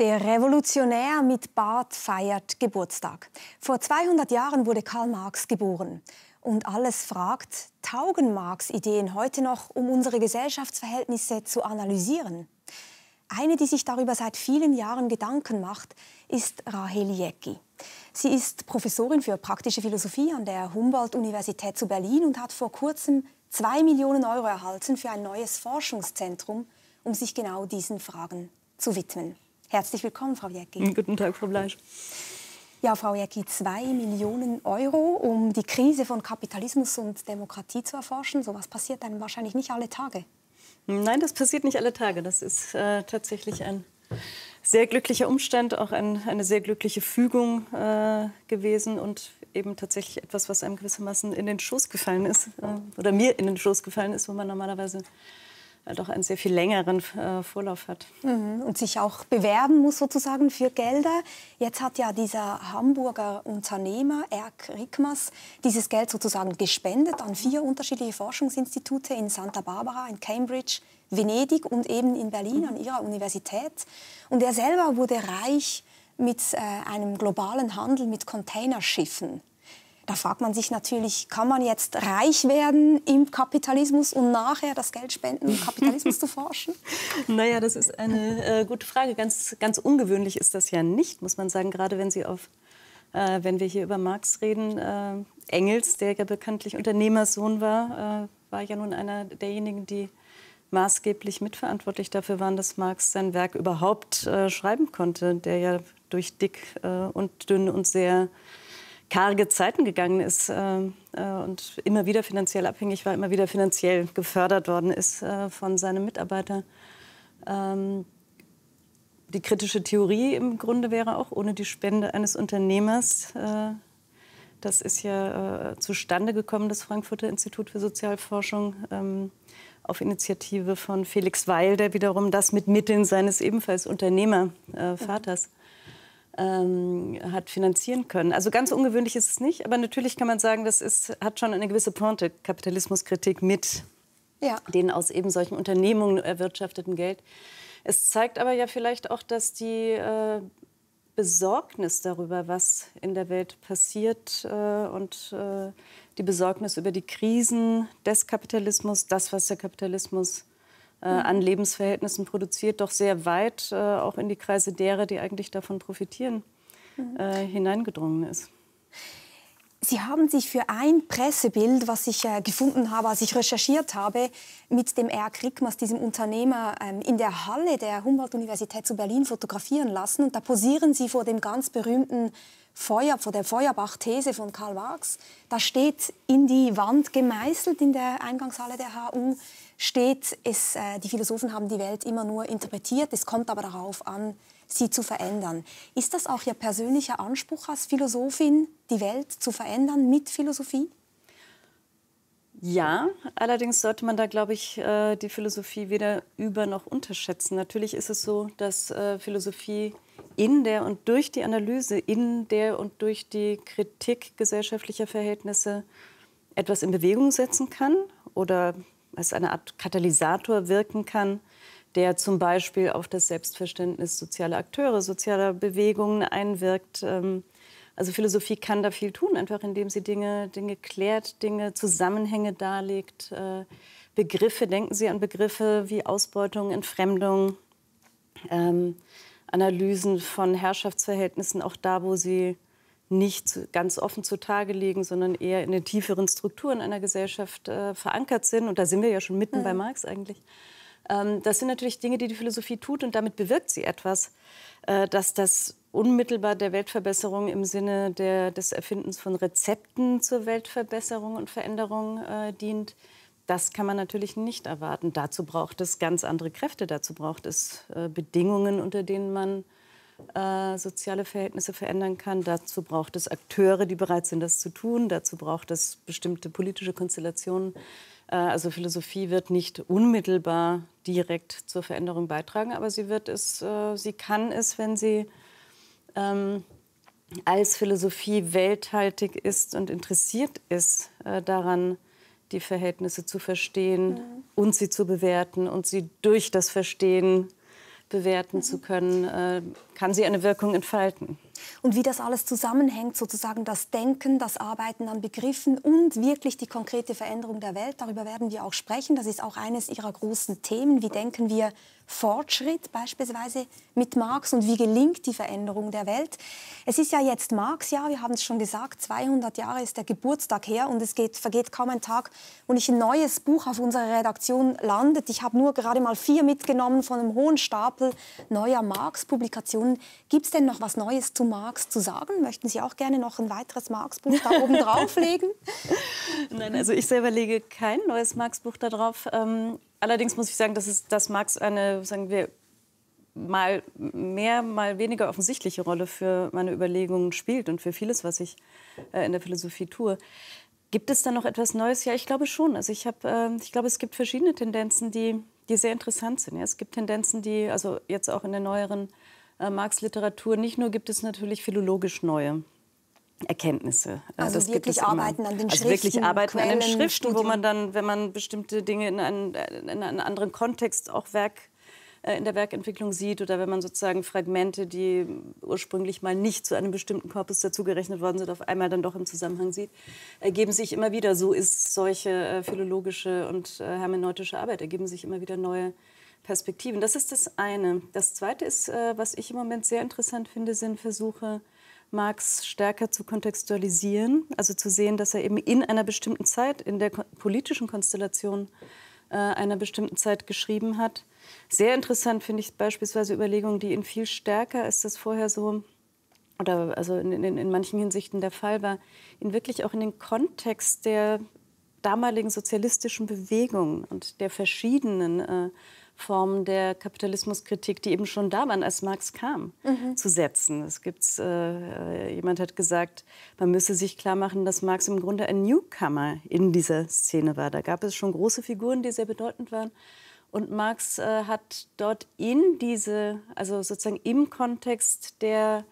Der Revolutionär mit Bart feiert Geburtstag. Vor 200 Jahren wurde Karl Marx geboren. Und alles fragt, taugen Marx Ideen heute noch, um unsere Gesellschaftsverhältnisse zu analysieren? Eine, die sich darüber seit vielen Jahren Gedanken macht, ist Rahel Jecki. Sie ist Professorin für praktische Philosophie an der Humboldt-Universität zu Berlin und hat vor kurzem 2 Millionen Euro erhalten für ein neues Forschungszentrum, um sich genau diesen Fragen zu widmen. Herzlich willkommen, Frau Jäcki. Guten Tag, Frau Bleisch. Ja, Frau Jäcki, zwei Millionen Euro, um die Krise von Kapitalismus und Demokratie zu erforschen. So was passiert einem wahrscheinlich nicht alle Tage. Nein, das passiert nicht alle Tage. Das ist äh, tatsächlich ein sehr glücklicher Umstand, auch ein, eine sehr glückliche Fügung äh, gewesen und eben tatsächlich etwas, was einem gewissermaßen in den Schoß gefallen ist äh, oder mir in den Schoß gefallen ist, wo man normalerweise äh, doch einen sehr viel längeren äh, Vorlauf hat. Mhm. Und sich auch bewerben muss sozusagen für Gelder. Jetzt hat ja dieser Hamburger Unternehmer Erk Rickmas dieses Geld sozusagen gespendet an vier unterschiedliche Forschungsinstitute in Santa Barbara, in Cambridge, Venedig und eben in Berlin an ihrer Universität. Und er selber wurde reich mit äh, einem globalen Handel mit Containerschiffen. Da fragt man sich natürlich, kann man jetzt reich werden im Kapitalismus und nachher das Geld spenden, um Kapitalismus zu forschen? Naja, das ist eine äh, gute Frage. Ganz, ganz ungewöhnlich ist das ja nicht, muss man sagen, gerade wenn Sie auf äh, wenn wir hier über Marx reden, äh, Engels, der ja bekanntlich Unternehmerssohn war, äh, war ja nun einer derjenigen, die maßgeblich mitverantwortlich dafür waren, dass Marx sein Werk überhaupt äh, schreiben konnte, der ja durch dick äh, und dünn und sehr karge Zeiten gegangen ist äh, äh, und immer wieder finanziell abhängig war, immer wieder finanziell gefördert worden ist äh, von seinem Mitarbeiter. Ähm, die kritische Theorie im Grunde wäre auch ohne die Spende eines Unternehmers. Äh, das ist ja äh, zustande gekommen, das Frankfurter Institut für Sozialforschung. Ähm, auf Initiative von Felix Weil, der wiederum das mit Mitteln seines ebenfalls Unternehmervaters äh, ähm, hat finanzieren können. Also ganz ungewöhnlich ist es nicht, aber natürlich kann man sagen, das ist, hat schon eine gewisse Pointe, Kapitalismuskritik mit ja. den aus eben solchen Unternehmungen erwirtschafteten Geld. Es zeigt aber ja vielleicht auch, dass die äh, Besorgnis darüber, was in der Welt passiert äh, und äh, die Besorgnis über die Krisen des Kapitalismus, das, was der Kapitalismus äh, an Lebensverhältnissen produziert, doch sehr weit äh, auch in die Kreise derer, die eigentlich davon profitieren, mhm. äh, hineingedrungen ist. Sie haben sich für ein Pressebild, was ich äh, gefunden habe, als ich recherchiert habe, mit dem Eric Rickmas, diesem Unternehmer, ähm, in der Halle der Humboldt-Universität zu Berlin fotografieren lassen. Und da posieren Sie vor dem ganz berühmten Feuer, vor der Feuerbach-These von Karl Marx. Da steht in die Wand gemeißelt in der Eingangshalle der HU, steht. Es, äh, die Philosophen haben die Welt immer nur interpretiert. Es kommt aber darauf an, sie zu verändern. Ist das auch Ihr persönlicher Anspruch als Philosophin, die Welt zu verändern mit Philosophie? Ja, allerdings sollte man da, glaube ich, äh, die Philosophie weder über noch unterschätzen. Natürlich ist es so, dass äh, Philosophie in der und durch die Analyse, in der und durch die Kritik gesellschaftlicher Verhältnisse etwas in Bewegung setzen kann oder als eine Art Katalysator wirken kann, der zum Beispiel auf das Selbstverständnis sozialer Akteure, sozialer Bewegungen einwirkt. Ähm, also Philosophie kann da viel tun, einfach indem sie Dinge, Dinge klärt, Dinge, Zusammenhänge darlegt, äh, Begriffe, denken Sie an Begriffe wie Ausbeutung, Entfremdung, ähm, Analysen von Herrschaftsverhältnissen, auch da, wo sie nicht ganz offen zutage legen, sondern eher in den tieferen Strukturen einer Gesellschaft äh, verankert sind. Und da sind wir ja schon mitten ja. bei mhm. Marx eigentlich. Ähm, das sind natürlich Dinge, die die Philosophie tut und damit bewirkt sie etwas, äh, dass das unmittelbar der Weltverbesserung im Sinne der, des Erfindens von Rezepten zur Weltverbesserung und Veränderung äh, dient. Das kann man natürlich nicht erwarten. Dazu braucht es ganz andere Kräfte, dazu braucht es äh, Bedingungen, unter denen man äh, soziale Verhältnisse verändern kann. Dazu braucht es Akteure, die bereit sind, das zu tun. Dazu braucht es bestimmte politische Konstellationen. Äh, also Philosophie wird nicht unmittelbar direkt zur Veränderung beitragen, aber sie wird es, äh, sie kann es, wenn sie ähm, als Philosophie welthaltig ist und interessiert ist daran, die Verhältnisse zu verstehen mhm. und sie zu bewerten und sie durch das Verstehen bewerten zu können, äh, kann sie eine Wirkung entfalten und wie das alles zusammenhängt, sozusagen das Denken, das Arbeiten an Begriffen und wirklich die konkrete Veränderung der Welt. Darüber werden wir auch sprechen. Das ist auch eines Ihrer großen Themen. Wie denken wir Fortschritt beispielsweise mit Marx und wie gelingt die Veränderung der Welt? Es ist ja jetzt marx ja, wir haben es schon gesagt, 200 Jahre ist der Geburtstag her und es geht, vergeht kaum ein Tag, wo nicht ein neues Buch auf unserer Redaktion landet. Ich habe nur gerade mal vier mitgenommen von einem hohen Stapel neuer Marx-Publikationen. Gibt es denn noch was Neues zum Marx zu sagen? Möchten Sie auch gerne noch ein weiteres Marx-Buch da oben drauflegen? Nein, also ich selber lege kein neues Marx-Buch da drauf. Ähm, allerdings muss ich sagen, dass, es, dass Marx eine, sagen wir, mal mehr, mal weniger offensichtliche Rolle für meine Überlegungen spielt und für vieles, was ich äh, in der Philosophie tue. Gibt es da noch etwas Neues? Ja, ich glaube schon. Also ich, hab, äh, ich glaube, es gibt verschiedene Tendenzen, die, die sehr interessant sind. Ja? Es gibt Tendenzen, die also jetzt auch in der neueren äh, Marx-Literatur. Nicht nur gibt es natürlich philologisch neue. Erkenntnisse. Äh, also das wirklich arbeiten an den Schriften. Also wirklich arbeiten Quellen, an den Schriften, Studium. wo man dann, wenn man bestimmte Dinge in einen, in einen anderen Kontext auch Werk äh, in der Werkentwicklung sieht oder wenn man sozusagen Fragmente, die ursprünglich mal nicht zu einem bestimmten Korpus dazugerechnet worden sind, auf einmal dann doch im Zusammenhang sieht, ergeben sich immer wieder, so ist solche philologische und hermeneutische Arbeit, ergeben sich immer wieder neue Perspektiven. Das ist das eine. Das zweite ist, äh, was ich im Moment sehr interessant finde, sind Versuche, Marx stärker zu kontextualisieren, also zu sehen, dass er eben in einer bestimmten Zeit, in der politischen Konstellation äh, einer bestimmten Zeit geschrieben hat. Sehr interessant finde ich beispielsweise Überlegungen, die ihn viel stärker, als das vorher so oder also in, in, in manchen Hinsichten der Fall war, ihn wirklich auch in den Kontext der damaligen sozialistischen Bewegung und der verschiedenen äh, Formen der Kapitalismuskritik, die eben schon da waren, als Marx kam, mhm. zu setzen. Es gibt, äh, jemand hat gesagt, man müsse sich klar machen, dass Marx im Grunde ein Newcomer in dieser Szene war. Da gab es schon große Figuren, die sehr bedeutend waren. Und Marx äh, hat dort in diese, also sozusagen im Kontext der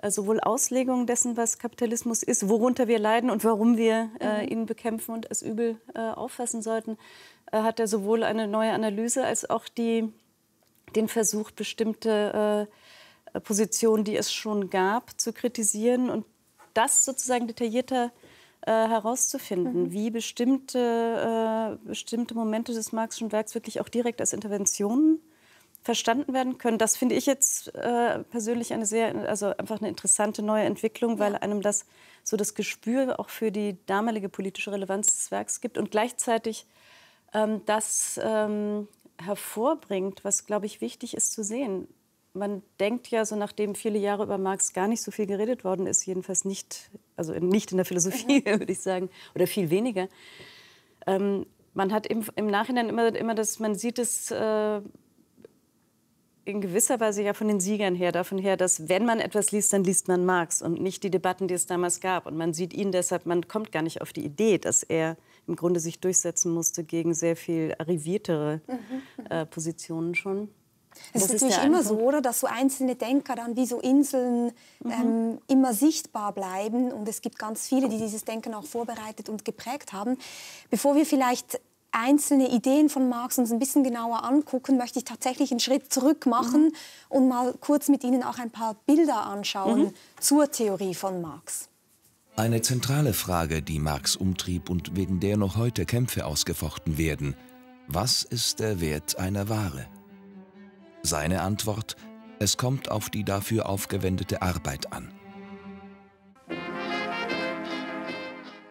äh, sowohl Auslegung dessen, was Kapitalismus ist, worunter wir leiden und warum wir äh, mhm. ihn bekämpfen und es übel äh, auffassen sollten, äh, hat er sowohl eine neue Analyse als auch die, den Versuch, bestimmte äh, Positionen, die es schon gab, zu kritisieren und das sozusagen detaillierter äh, herauszufinden, mhm. wie bestimmte, bestimmte Momente des Marxischen Werks wirklich auch direkt als Interventionen verstanden werden können. Das finde ich jetzt äh, persönlich eine sehr, also einfach eine interessante neue Entwicklung, weil einem das so das Gespür auch für die damalige politische Relevanz des Werks gibt und gleichzeitig ähm, das ähm, hervorbringt, was, glaube ich, wichtig ist zu sehen. Man denkt ja so, nachdem viele Jahre über Marx gar nicht so viel geredet worden ist, jedenfalls nicht, also nicht in der Philosophie, mhm. würde ich sagen, oder viel weniger. Ähm, man hat im, im Nachhinein immer, immer das, man sieht es äh, in gewisser Weise ja von den Siegern her, davon her, dass wenn man etwas liest, dann liest man Marx und nicht die Debatten, die es damals gab. Und man sieht ihn deshalb, man kommt gar nicht auf die Idee, dass er im Grunde sich durchsetzen musste gegen sehr viel arriviertere mhm, mhm. äh, Positionen schon. Es ist, natürlich immer so, oder, dass so einzelne Denker dann wie so Inseln mhm. ähm, immer sichtbar bleiben. Und es gibt ganz viele, die genau. dieses Denken auch vorbereitet und geprägt haben. Bevor wir vielleicht einzelne Ideen von Marx uns ein bisschen genauer angucken, möchte ich tatsächlich einen Schritt zurück machen mhm. und mal kurz mit Ihnen auch ein paar Bilder anschauen mhm. zur Theorie von Marx. Eine zentrale Frage, die Marx umtrieb und wegen der noch heute Kämpfe ausgefochten werden. Was ist der Wert einer Ware? Seine Antwort, es kommt auf die dafür aufgewendete Arbeit an.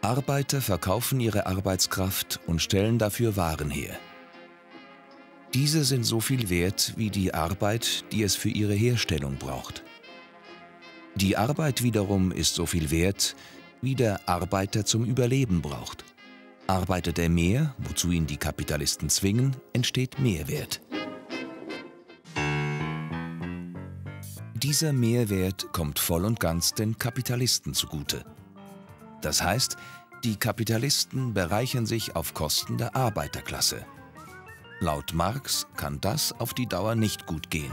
Arbeiter verkaufen ihre Arbeitskraft und stellen dafür Waren her. Diese sind so viel wert wie die Arbeit, die es für ihre Herstellung braucht. Die Arbeit wiederum ist so viel wert, wie der Arbeiter zum Überleben braucht. Arbeitet er mehr, wozu ihn die Kapitalisten zwingen, entsteht Mehrwert. Dieser Mehrwert kommt voll und ganz den Kapitalisten zugute. Das heißt, die Kapitalisten bereichern sich auf Kosten der Arbeiterklasse. Laut Marx kann das auf die Dauer nicht gut gehen.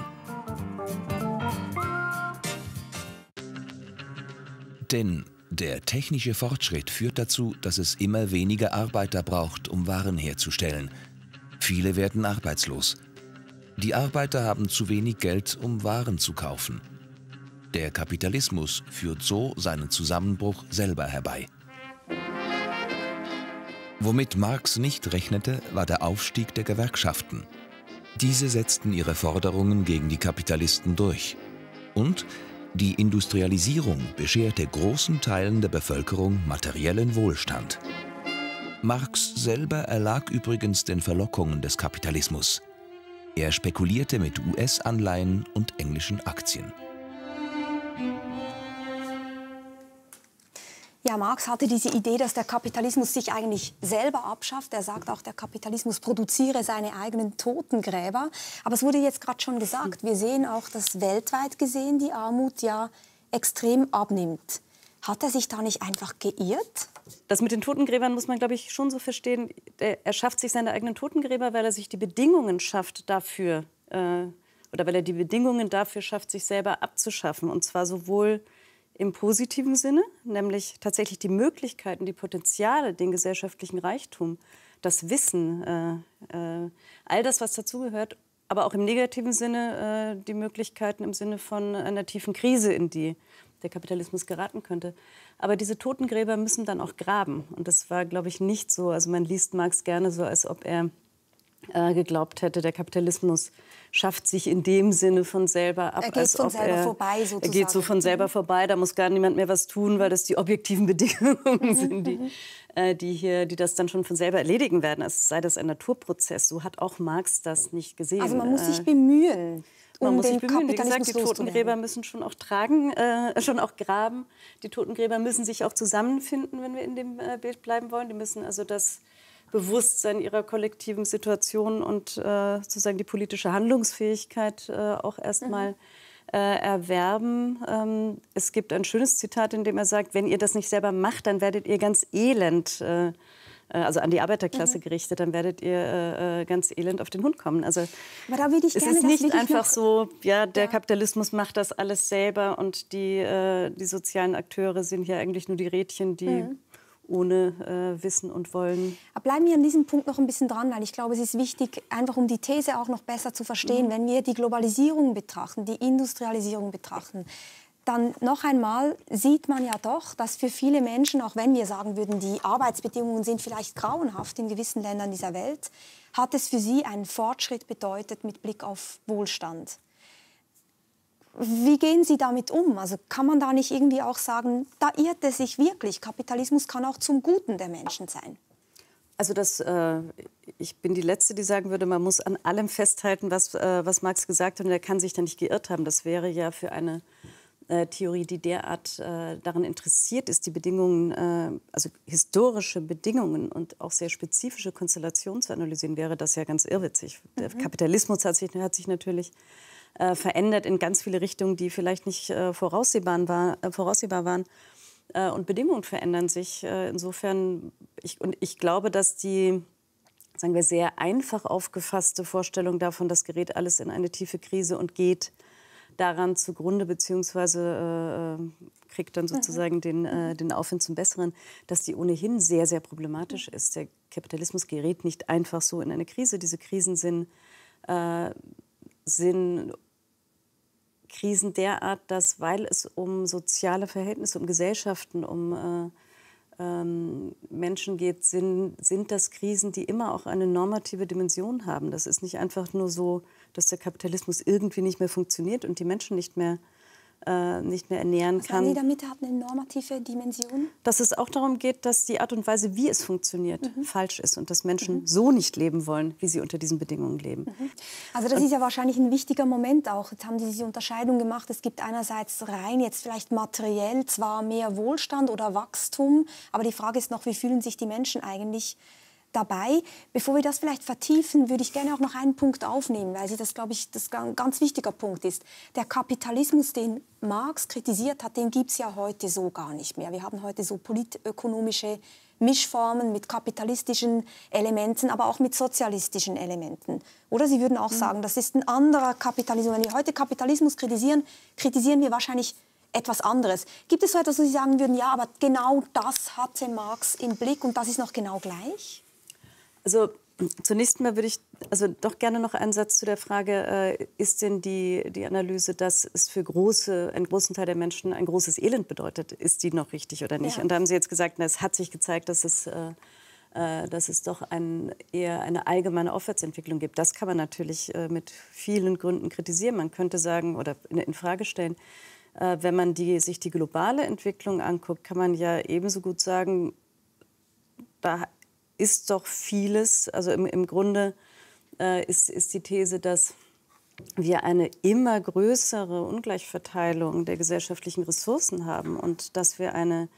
Denn der technische Fortschritt führt dazu, dass es immer weniger Arbeiter braucht, um Waren herzustellen. Viele werden arbeitslos. Die Arbeiter haben zu wenig Geld, um Waren zu kaufen. Der Kapitalismus führt so seinen Zusammenbruch selber herbei. Womit Marx nicht rechnete, war der Aufstieg der Gewerkschaften. Diese setzten ihre Forderungen gegen die Kapitalisten durch. Und die Industrialisierung bescherte großen Teilen der Bevölkerung materiellen Wohlstand. Marx selber erlag übrigens den Verlockungen des Kapitalismus. Er spekulierte mit US-Anleihen und englischen Aktien. Ja, Marx hatte diese Idee, dass der Kapitalismus sich eigentlich selber abschafft. Er sagt auch, der Kapitalismus produziere seine eigenen Totengräber. Aber es wurde jetzt gerade schon gesagt, wir sehen auch, dass weltweit gesehen die Armut ja extrem abnimmt. Hat er sich da nicht einfach geirrt? Das mit den Totengräbern muss man, glaube ich, schon so verstehen. Er schafft sich seine eigenen Totengräber, weil er sich die Bedingungen schafft dafür. Äh, oder weil er die Bedingungen dafür schafft, sich selber abzuschaffen. Und zwar sowohl im positiven Sinne, nämlich tatsächlich die Möglichkeiten, die Potenziale, den gesellschaftlichen Reichtum, das Wissen, äh, äh, all das, was dazugehört, aber auch im negativen Sinne äh, die Möglichkeiten im Sinne von einer tiefen Krise, in die der Kapitalismus geraten könnte. Aber diese Totengräber müssen dann auch graben. Und das war, glaube ich, nicht so. Also man liest Marx gerne so, als ob er äh, geglaubt hätte, der Kapitalismus schafft sich in dem Sinne von selber ab. Er geht als von selber er, vorbei sozusagen. Er geht so von selber mhm. vorbei, da muss gar niemand mehr was tun, weil das die objektiven Bedingungen sind, die, mhm. äh, die, hier, die das dann schon von selber erledigen werden. Es sei das ein Naturprozess. So hat auch Marx das nicht gesehen. Also man muss äh, sich bemühen. Man um muss sich bemühen. Wie gesagt, die Totengräber müssen schon auch tragen, äh, schon auch graben. Die Totengräber müssen sich auch zusammenfinden, wenn wir in dem äh, Bild bleiben wollen. Die müssen also das Bewusstsein ihrer kollektiven Situation und äh, sozusagen die politische Handlungsfähigkeit äh, auch erstmal mhm. äh, erwerben. Ähm, es gibt ein schönes Zitat, in dem er sagt, wenn ihr das nicht selber macht, dann werdet ihr ganz elend. Äh, äh, also an die Arbeiterklasse mhm. gerichtet, dann werdet ihr äh, ganz elend auf den Hund kommen. Also Aber da würde ich gerne, es ist nicht einfach so, ja, der ja. Kapitalismus macht das alles selber und die, die sozialen Akteure sind hier eigentlich nur die Rädchen, die mhm ohne äh, Wissen und Wollen. bleiben wir an diesem Punkt noch ein bisschen dran, weil ich glaube, es ist wichtig, einfach um die These auch noch besser zu verstehen, mhm. wenn wir die Globalisierung betrachten, die Industrialisierung betrachten, dann noch einmal sieht man ja doch, dass für viele Menschen, auch wenn wir sagen würden, die Arbeitsbedingungen sind vielleicht grauenhaft in gewissen Ländern dieser Welt, hat es für sie einen Fortschritt bedeutet mit Blick auf Wohlstand. Wie gehen Sie damit um? Also kann man da nicht irgendwie auch sagen, da irrt es sich wirklich. Kapitalismus kann auch zum Guten der Menschen sein. Also das, äh, ich bin die Letzte, die sagen würde, man muss an allem festhalten, was, äh, was Marx gesagt hat. Und er kann sich da nicht geirrt haben. Das wäre ja für eine äh, Theorie, die derart äh, daran interessiert ist, die Bedingungen, äh, also historische Bedingungen und auch sehr spezifische Konstellationen zu analysieren, wäre das ja ganz irrwitzig. Mhm. Der Kapitalismus hat sich, hat sich natürlich äh, verändert in ganz viele Richtungen, die vielleicht nicht äh, voraussehbar, war, äh, voraussehbar waren. Äh, und Bedingungen verändern sich. Äh, insofern, ich, und ich glaube, dass die sagen wir, sehr einfach aufgefasste Vorstellung davon, das gerät alles in eine tiefe Krise und geht daran zugrunde, beziehungsweise äh, äh kriegt dann mhm. sozusagen den, äh, mhm. den Aufwind zum Besseren, dass die ohnehin sehr, sehr problematisch mhm. ist. Der Kapitalismus gerät nicht einfach so in eine Krise. Diese Krisen sind, äh, sind Krisen derart, dass weil es um soziale Verhältnisse, um Gesellschaften, um äh, ähm, Menschen geht, sind, sind das Krisen, die immer auch eine normative Dimension haben. Das ist nicht einfach nur so, dass der Kapitalismus irgendwie nicht mehr funktioniert und die Menschen nicht mehr äh, nicht mehr ernähren Was kann. Was Sie damit hat eine normative Dimension? Dass es auch darum geht, dass die Art und Weise, wie es funktioniert, mhm. falsch ist und dass Menschen mhm. so nicht leben wollen, wie sie unter diesen Bedingungen leben. Mhm. Also das und ist ja wahrscheinlich ein wichtiger Moment auch. Jetzt haben Sie diese Unterscheidung gemacht. Es gibt einerseits rein jetzt vielleicht materiell zwar mehr Wohlstand oder Wachstum, aber die Frage ist noch, wie fühlen sich die Menschen eigentlich? dabei. Bevor wir das vielleicht vertiefen, würde ich gerne auch noch einen Punkt aufnehmen, weil Sie das, glaube ich, das ein ganz wichtiger Punkt ist. Der Kapitalismus, den Marx kritisiert hat, den gibt es ja heute so gar nicht mehr. Wir haben heute so politökonomische Mischformen mit kapitalistischen Elementen, aber auch mit sozialistischen Elementen. Oder Sie würden auch mhm. sagen, das ist ein anderer Kapitalismus. Wenn wir heute Kapitalismus kritisieren, kritisieren wir wahrscheinlich etwas anderes. Gibt es so etwas, wo Sie sagen würden, ja, aber genau das hatte Marx im Blick und das ist noch genau gleich? Also zunächst mal würde ich also doch gerne noch einen Satz zu der Frage, äh, ist denn die, die Analyse, dass es für große, einen großen Teil der Menschen ein großes Elend bedeutet, ist die noch richtig oder nicht? Ja. Und da haben Sie jetzt gesagt, na, es hat sich gezeigt, dass es... Äh, äh dass es doch ein, eher eine allgemeine Aufwärtsentwicklung gibt. Das kann man natürlich äh, mit vielen Gründen kritisieren. Man könnte sagen oder in, Frage stellen, äh, wenn man die, sich die globale Entwicklung anguckt, kann man ja ebenso gut sagen, da ist doch vieles, also im, im Grunde äh, ist, ist die These, dass wir eine immer größere Ungleichverteilung der gesellschaftlichen Ressourcen haben und dass wir eine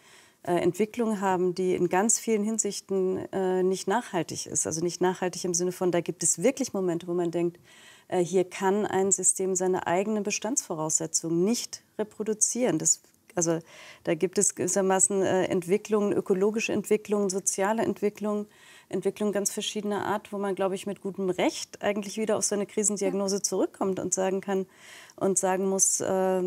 äh, Entwicklung haben, die in ganz vielen Hinsichten äh, nicht nachhaltig ist. Also nicht nachhaltig im Sinne von, da gibt es wirklich Momente, wo man denkt, äh, hier kann ein System seine eigenen Bestandsvoraussetzungen nicht reproduzieren. Das also da gibt es gewissermaßen äh, Entwicklungen, ökologische Entwicklungen, soziale Entwicklungen, Entwicklung ganz verschiedener Art, wo man, glaube ich, mit gutem Recht eigentlich wieder auf so eine Krisendiagnose zurückkommt und sagen kann und sagen muss, äh,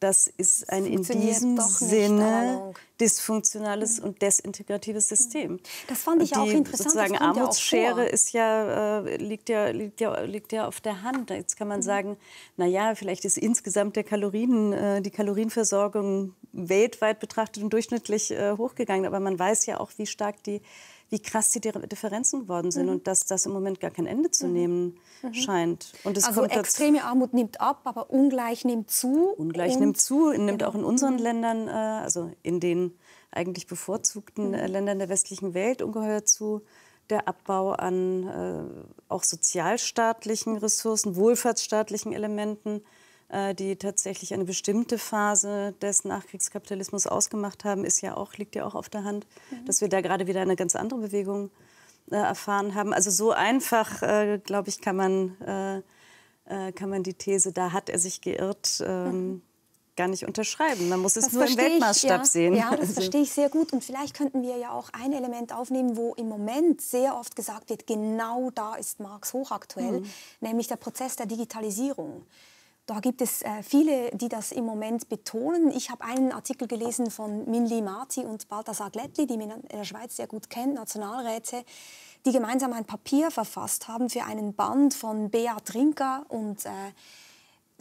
das ist ein in diesem Sinne dysfunktionales und desintegratives System. Das fand ich die, auch interessant. Sozusagen Armutsschere ja ist ja, äh, liegt, ja, liegt, ja, liegt ja auf der Hand. Jetzt kann man mhm. sagen, naja, vielleicht ist insgesamt der Kalorien, äh, die Kalorienversorgung weltweit betrachtet und durchschnittlich äh, hochgegangen. Aber man weiß ja auch, wie stark die wie krass die Differenzen geworden sind mhm. und dass das im Moment gar kein Ende zu mhm. nehmen mhm. scheint. Und es also kommt extreme Armut nimmt ab, aber ungleich nimmt zu. Ungleich nimmt zu, nimmt auch in unseren mhm. Ländern, äh, also in den eigentlich bevorzugten äh, mhm. Ländern der westlichen Welt ungeheuer zu. Der Abbau an äh, auch sozialstaatlichen Ressourcen, wohlfahrtsstaatlichen Elementen. Äh, die tatsächlich eine bestimmte Phase des Nachkriegskapitalismus ausgemacht haben, ist ja auch, liegt ja auch auf der Hand, mhm. dass wir da gerade wieder eine ganz andere Bewegung äh, erfahren haben. Also so einfach, äh, glaube ich, kann man, äh, äh kann man die These, da hat er sich geirrt. Ähm, mhm. gar nicht unterschreiben. Man muss es nur im Weltmaßstab ich, ja. sehen. Ja, das also. verstehe ich sehr gut. Und vielleicht könnten wir ja auch ein Element aufnehmen, wo im Moment sehr oft gesagt wird, genau da ist Marx hochaktuell, mhm. nämlich der Prozess der Digitalisierung. Da gibt es äh, viele, die das im Moment betonen. Ich habe einen Artikel gelesen von Minli Marti und Balthasar Glättli, die man in der Schweiz sehr gut kennt, Nationalräte, die gemeinsam ein Papier verfasst haben für einen Band von Bea Trinker und äh,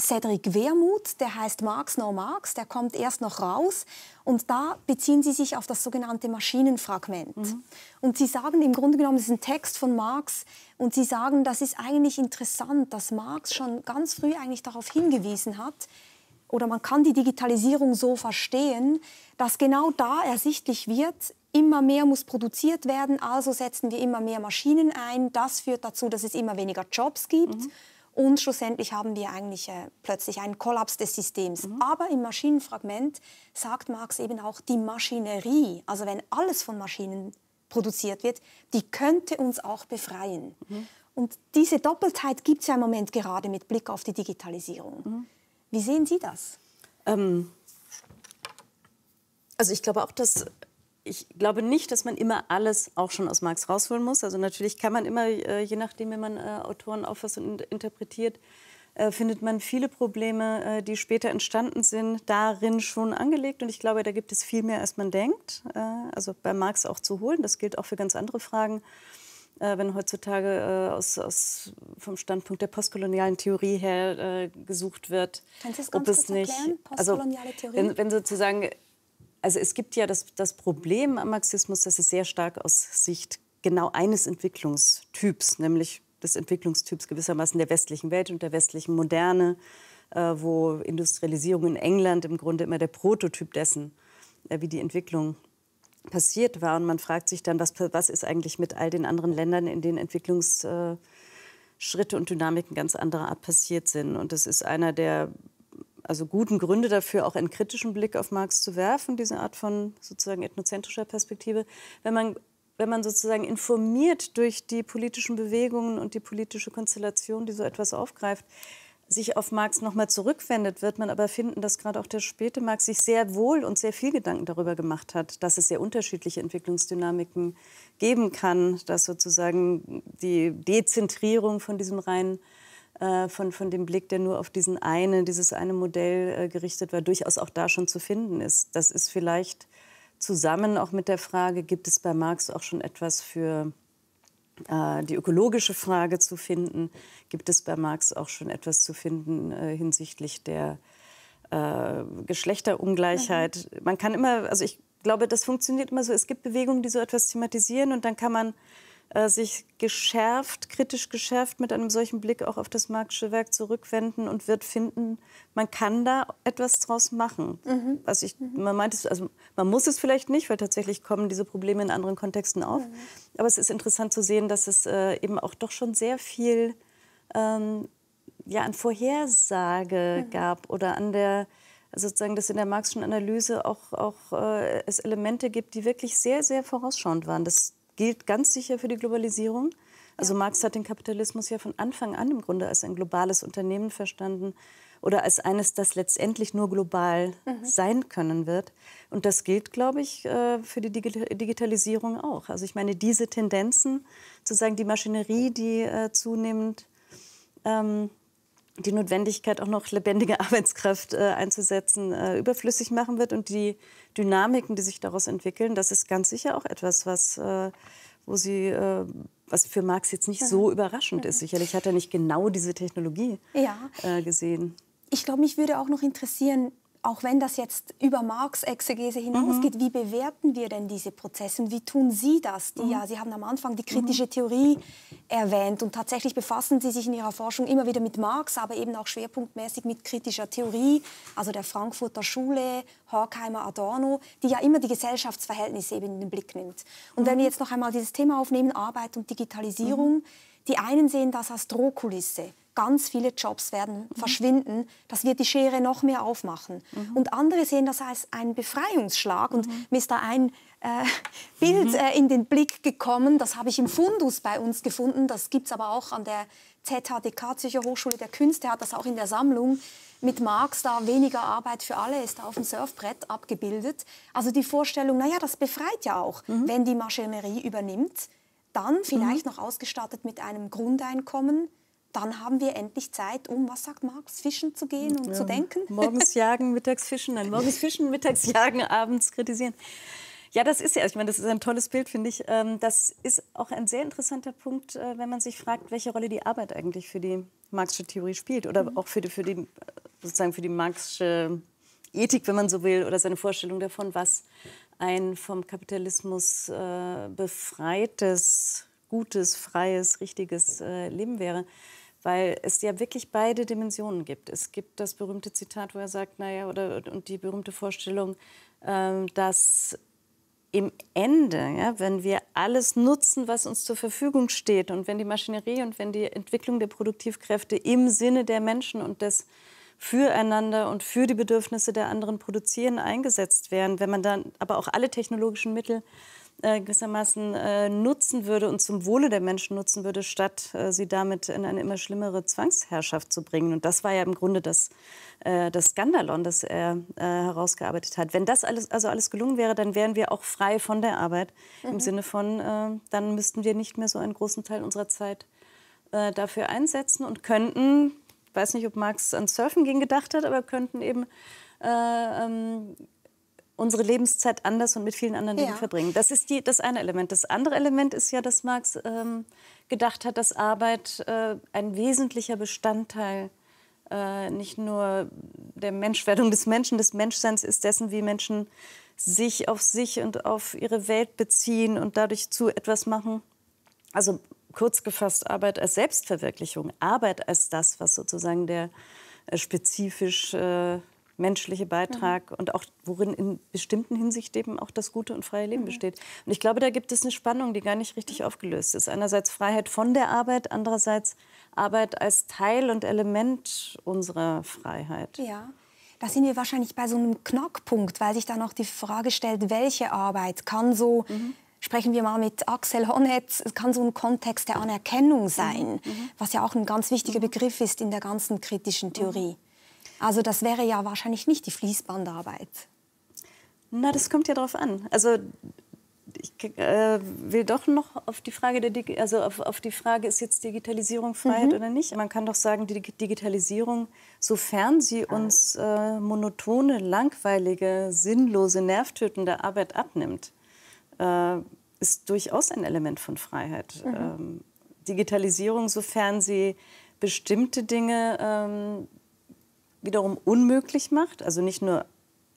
Cedric Wermuth, der heißt Marx no Marx, der kommt erst noch raus und da beziehen sie sich auf das sogenannte Maschinenfragment. Mhm. Und sie sagen im Grunde genommen, das ist ein Text von Marx und sie sagen, das ist eigentlich interessant, dass Marx schon ganz früh eigentlich darauf hingewiesen hat, oder man kann die Digitalisierung so verstehen, dass genau da ersichtlich wird, immer mehr muss produziert werden, also setzen wir immer mehr Maschinen ein. Das führt dazu, dass es immer weniger Jobs gibt. Mhm. Und schlussendlich haben wir eigentlich äh, plötzlich einen Kollaps des Systems. Mhm. Aber im Maschinenfragment sagt Marx eben auch die Maschinerie, also wenn alles von Maschinen produziert wird, die könnte uns auch befreien. Mhm. Und diese Doppeltheit gibt es ja im Moment gerade mit Blick auf die Digitalisierung. Mhm. Wie sehen Sie das? Ähm, also ich glaube auch, dass ich glaube nicht, dass man immer alles auch schon aus Marx rausholen muss. Also natürlich kann man immer, äh, je nachdem, wie man äh, Autoren auffasst und interpretiert, äh, findet man viele Probleme, die später entstanden sind, darin schon angelegt. Und ich glaube, da gibt es viel mehr, als man denkt. Also bei Marx auch zu holen. Das gilt auch für ganz andere Fragen. Wenn heutzutage aus, aus vom Standpunkt der postkolonialen Theorie her gesucht wird, Kannst du das ob es kurz nicht, erklären? Also Postkoloniale Theorie? Also, wenn, wenn sozusagen also es gibt ja das, das Problem am Marxismus, dass es sehr stark aus Sicht genau eines Entwicklungstyps, nämlich des Entwicklungstyps gewissermaßen der westlichen Welt und der westlichen Moderne, äh, wo Industrialisierung in England im Grunde immer der Prototyp dessen, äh, wie die Entwicklung passiert war. Und man fragt sich dann, was, was ist eigentlich mit all den anderen Ländern, in denen Entwicklungsschritte und Dynamiken ganz anderer Art passiert sind. Und das ist einer der also guten Gründe dafür, auch einen kritischen Blick auf Marx zu werfen, diese Art von sozusagen ethnozentrischer Perspektive. Wenn man, wenn man sozusagen informiert durch die politischen Bewegungen und die politische Konstellation, die so etwas aufgreift, sich auf Marx nochmal zurückwendet, wird man aber finden, dass gerade auch der späte Marx sich sehr wohl und sehr viel Gedanken darüber gemacht hat, dass es sehr unterschiedliche Entwicklungsdynamiken geben kann, dass sozusagen die Dezentrierung von diesem reinen äh, von, von dem Blick, der nur auf diesen einen, dieses eine Modell äh, gerichtet war, durchaus auch da schon zu finden ist. Das ist vielleicht zusammen auch mit der Frage, gibt es bei Marx auch schon etwas für äh, die ökologische Frage zu finden? Gibt es bei Marx auch schon etwas zu finden äh, hinsichtlich der äh, Geschlechterungleichheit? Mhm. Man kann immer, also ich glaube, das funktioniert immer so, es gibt Bewegungen, die so etwas thematisieren und dann kann man äh, sich geschärft, kritisch geschärft mit einem solchen Blick auch auf das Marxische Werk zurückwenden und wird finden, man kann da etwas draus machen. Mhm. Also ich, mhm. man meint es, also man muss es vielleicht nicht, weil tatsächlich kommen diese Probleme in anderen Kontexten auf. Mhm. Aber es ist interessant zu sehen, dass es äh, eben auch doch schon sehr viel ähm, ja, an Vorhersage mhm. gab oder an der sozusagen, dass in der marxischen Analyse auch, auch äh, es Elemente gibt, die wirklich sehr, sehr vorausschauend waren. Das gilt ganz sicher für die Globalisierung. Also Marx hat den Kapitalismus ja von Anfang an im Grunde als ein globales Unternehmen verstanden oder als eines, das letztendlich nur global mhm. sein können wird. Und das gilt, glaube ich, äh, für die Digitalisierung auch. Also ich meine, diese Tendenzen, sozusagen die Maschinerie, die äh, zunehmend ähm, die Notwendigkeit, auch noch lebendige Arbeitskraft äh, einzusetzen, äh, überflüssig machen wird. Und die Dynamiken, die sich daraus entwickeln, das ist ganz sicher auch etwas, was, äh, wo sie, äh, was für Marx jetzt nicht so überraschend ist. Sicherlich hat er nicht genau diese Technologie ja. Äh, gesehen. Ich glaube, mich würde auch noch interessieren, auch wenn das jetzt über Marx-Exegese mhm. hinausgeht, mhm. wie bewerten wir denn diese Prozesse und wie tun Sie das? Die, mhm. ja, Sie haben am Anfang die mhm. kritische Theorie erwähnt und tatsächlich befassen Sie sich in Ihrer Forschung immer wieder mit Marx, aber eben auch schwerpunktmäßig mit kritischer Theorie, also der Frankfurter Schule, Horkheimer, Adorno, die ja immer die Gesellschaftsverhältnisse eben in den Blick nimmt. Und wenn wir mhm. jetzt noch einmal dieses Thema aufnehmen, Arbeit und Digitalisierung, die einen sehen das als Drohkulisse ganz viele Jobs werden mhm. verschwinden, dass wir die Schere noch mehr aufmachen. Mhm. Und andere sehen das als einen Befreiungsschlag. Mhm. Und mir ist da ein äh, Bild mhm. äh, in den Blick gekommen, das habe ich im Fundus bei uns gefunden, das gibt es aber auch an der ZHDK, Zürcher Hochschule der Künste, hat das auch in der Sammlung mit Marx da weniger Arbeit für alle ist da auf dem Surfbrett abgebildet. Also die Vorstellung, naja, das befreit ja auch, mhm. wenn die Maschinerie übernimmt, dann vielleicht mhm. noch ausgestattet mit einem Grundeinkommen, dann haben wir endlich Zeit, um, was sagt Marx, fischen zu gehen und ja. zu denken. Morgens jagen, mittags fischen, nein, morgens fischen, mittags jagen, abends kritisieren. Ja, das ist ja, also ich meine, das ist ein tolles Bild, finde ich. Ähm, das ist auch ein sehr interessanter Punkt, äh, wenn man sich fragt, welche Rolle die Arbeit eigentlich für die Marxische Theorie spielt oder mhm. auch für die, für die, sozusagen für die Marxische Ethik, wenn man so will, oder seine Vorstellung davon, was ein vom Kapitalismus äh, befreites, gutes, freies, richtiges äh, Leben wäre weil es ja wirklich beide Dimensionen gibt. Es gibt das berühmte Zitat, wo er sagt, naja, oder und die berühmte Vorstellung, äh, dass im Ende, ja, wenn wir alles nutzen, was uns zur Verfügung steht und wenn die Maschinerie und wenn die Entwicklung der Produktivkräfte im Sinne der Menschen und des Füreinander und für die Bedürfnisse der anderen produzieren eingesetzt werden, wenn man dann aber auch alle technologischen Mittel äh, äh, gewissermaßen äh, nutzen würde und zum Wohle der Menschen nutzen würde, statt äh, sie damit in eine immer schlimmere Zwangsherrschaft zu bringen. Und das war ja im Grunde das, äh, das Skandalon, das er herausgearbeitet hat. Wenn das alles, also alles gelungen wäre, dann wären wir auch frei von der Arbeit. Mhm. Im Sinne von, dann müssten wir nicht mehr so einen großen Teil unserer Zeit dafür einsetzen und könnten, ich weiß nicht, ob Marx an Surfen gehen gedacht hat, aber könnten eben äh, ähm, unsere Lebenszeit anders und mit vielen anderen Dingen ja. verbringen. Das ist die, das eine Element. Das andere Element ist ja, dass Marx ähm, gedacht hat, dass Arbeit äh, ein wesentlicher Bestandteil äh, nicht nur der Menschwerdung des Menschen, des Menschseins ist, dessen, wie Menschen sich auf sich und auf ihre Welt beziehen und dadurch zu etwas machen. Also kurz gefasst Arbeit als Selbstverwirklichung, Arbeit als das, was sozusagen der äh, spezifisch äh, menschliche Beitrag mhm. und auch worin in bestimmten Hinsicht eben auch das gute und freie Leben mhm. besteht. Und ich glaube, da gibt es eine Spannung, die gar nicht richtig mhm. aufgelöst ist. Einerseits Freiheit von der Arbeit, andererseits Arbeit als Teil und Element unserer Freiheit. Ja. Da sind wir wahrscheinlich bei so einem Knackpunkt, weil sich da noch die Frage stellt, welche Arbeit kann so mhm sprechen wir mal mit Axel Honneth, es kann so ein Kontext der Anerkennung mhm. sein, mhm. was ja auch ein ganz wichtiger mhm. Begriff ist in der ganzen kritischen Theorie. Also das wäre ja wahrscheinlich nicht die Fließbandarbeit. Na, das kommt ja drauf an. Also ich äh, will doch noch auf die Frage der Dig also auf, auf, die Frage ist jetzt Digitalisierung Freiheit mhm. oder nicht? Man kann doch sagen, die Digitalisierung, sofern sie uns äh, monotone, langweilige, sinnlose, nervtötende Arbeit abnimmt, äh, ist durchaus ein Element von Freiheit. Mhm. Ähm, Digitalisierung, sofern sie bestimmte Dinge ähm, wiederum unmöglich macht, also nicht nur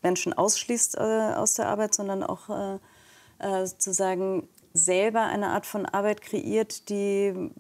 Menschen ausschließt äh, aus der Arbeit, sondern auch äh, äh, sozusagen selber eine Art von Arbeit kreiert, die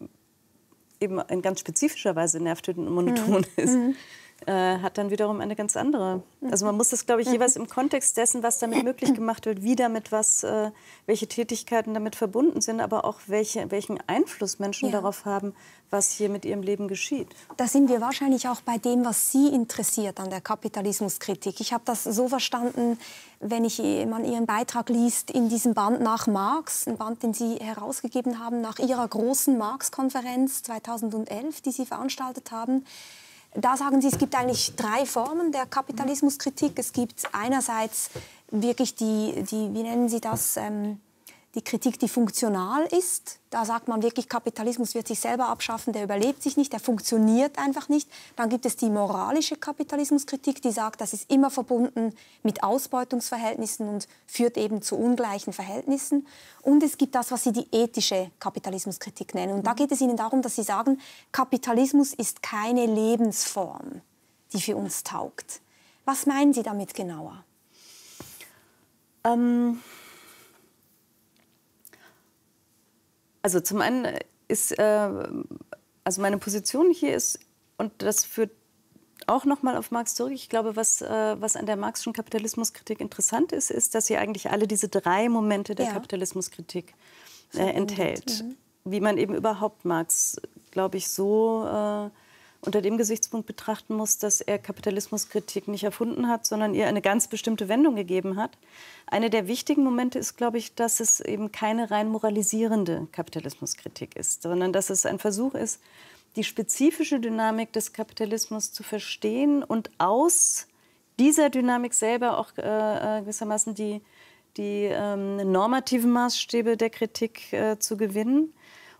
eben in ganz spezifischer Weise nervtötend und monoton mhm. ist. Mhm. Äh, hat dann wiederum eine ganz andere. Also man muss das, glaube ich, mhm. jeweils im Kontext dessen, was damit möglich mhm. gemacht wird, wie damit was, äh, welche Tätigkeiten damit verbunden sind, aber auch welche, welchen Einfluss Menschen ja. darauf haben, was hier mit ihrem Leben geschieht. Da sind wir wahrscheinlich auch bei dem, was Sie interessiert an der Kapitalismuskritik. Ich habe das so verstanden, wenn ich, man Ihren Beitrag liest in diesem Band nach Marx, ein Band, den Sie herausgegeben haben nach Ihrer großen Marx-Konferenz 2011, die Sie veranstaltet haben da sagen Sie, es gibt eigentlich drei Formen der Kapitalismuskritik. Es gibt einerseits wirklich die, die wie nennen Sie das, ähm, die Kritik, die funktional ist. Da sagt man wirklich, Kapitalismus wird sich selber abschaffen, der überlebt sich nicht, der funktioniert einfach nicht. Dann gibt es die moralische Kapitalismuskritik, die sagt, das ist immer verbunden mit Ausbeutungsverhältnissen und führt eben zu ungleichen Verhältnissen. Und es gibt das, was Sie die ethische Kapitalismuskritik nennen. Und da mhm. geht es Ihnen darum, dass Sie sagen, Kapitalismus ist keine Lebensform, die für uns taugt. Was meinen Sie damit genauer? Ähm Also zum einen ist, äh, also meine Position hier ist, und das führt auch nochmal auf Marx zurück. Ich glaube, was, äh, was an der marxischen Kapitalismuskritik interessant ist, ist, dass sie eigentlich alle diese drei Momente der ja. Kapitalismuskritik äh, enthält. Mhm. Wie man eben überhaupt Marx, glaube ich, so äh, unter dem Gesichtspunkt betrachten muss, dass er Kapitalismuskritik nicht erfunden hat, sondern ihr eine ganz bestimmte Wendung gegeben hat. Einer der wichtigen Momente ist, glaube ich, dass es eben keine rein moralisierende Kapitalismuskritik ist, sondern dass es ein Versuch ist, die spezifische Dynamik des Kapitalismus zu verstehen und aus dieser Dynamik selber auch äh, äh gewissermaßen die, die ähm, normativen Maßstäbe der Kritik äh, zu gewinnen.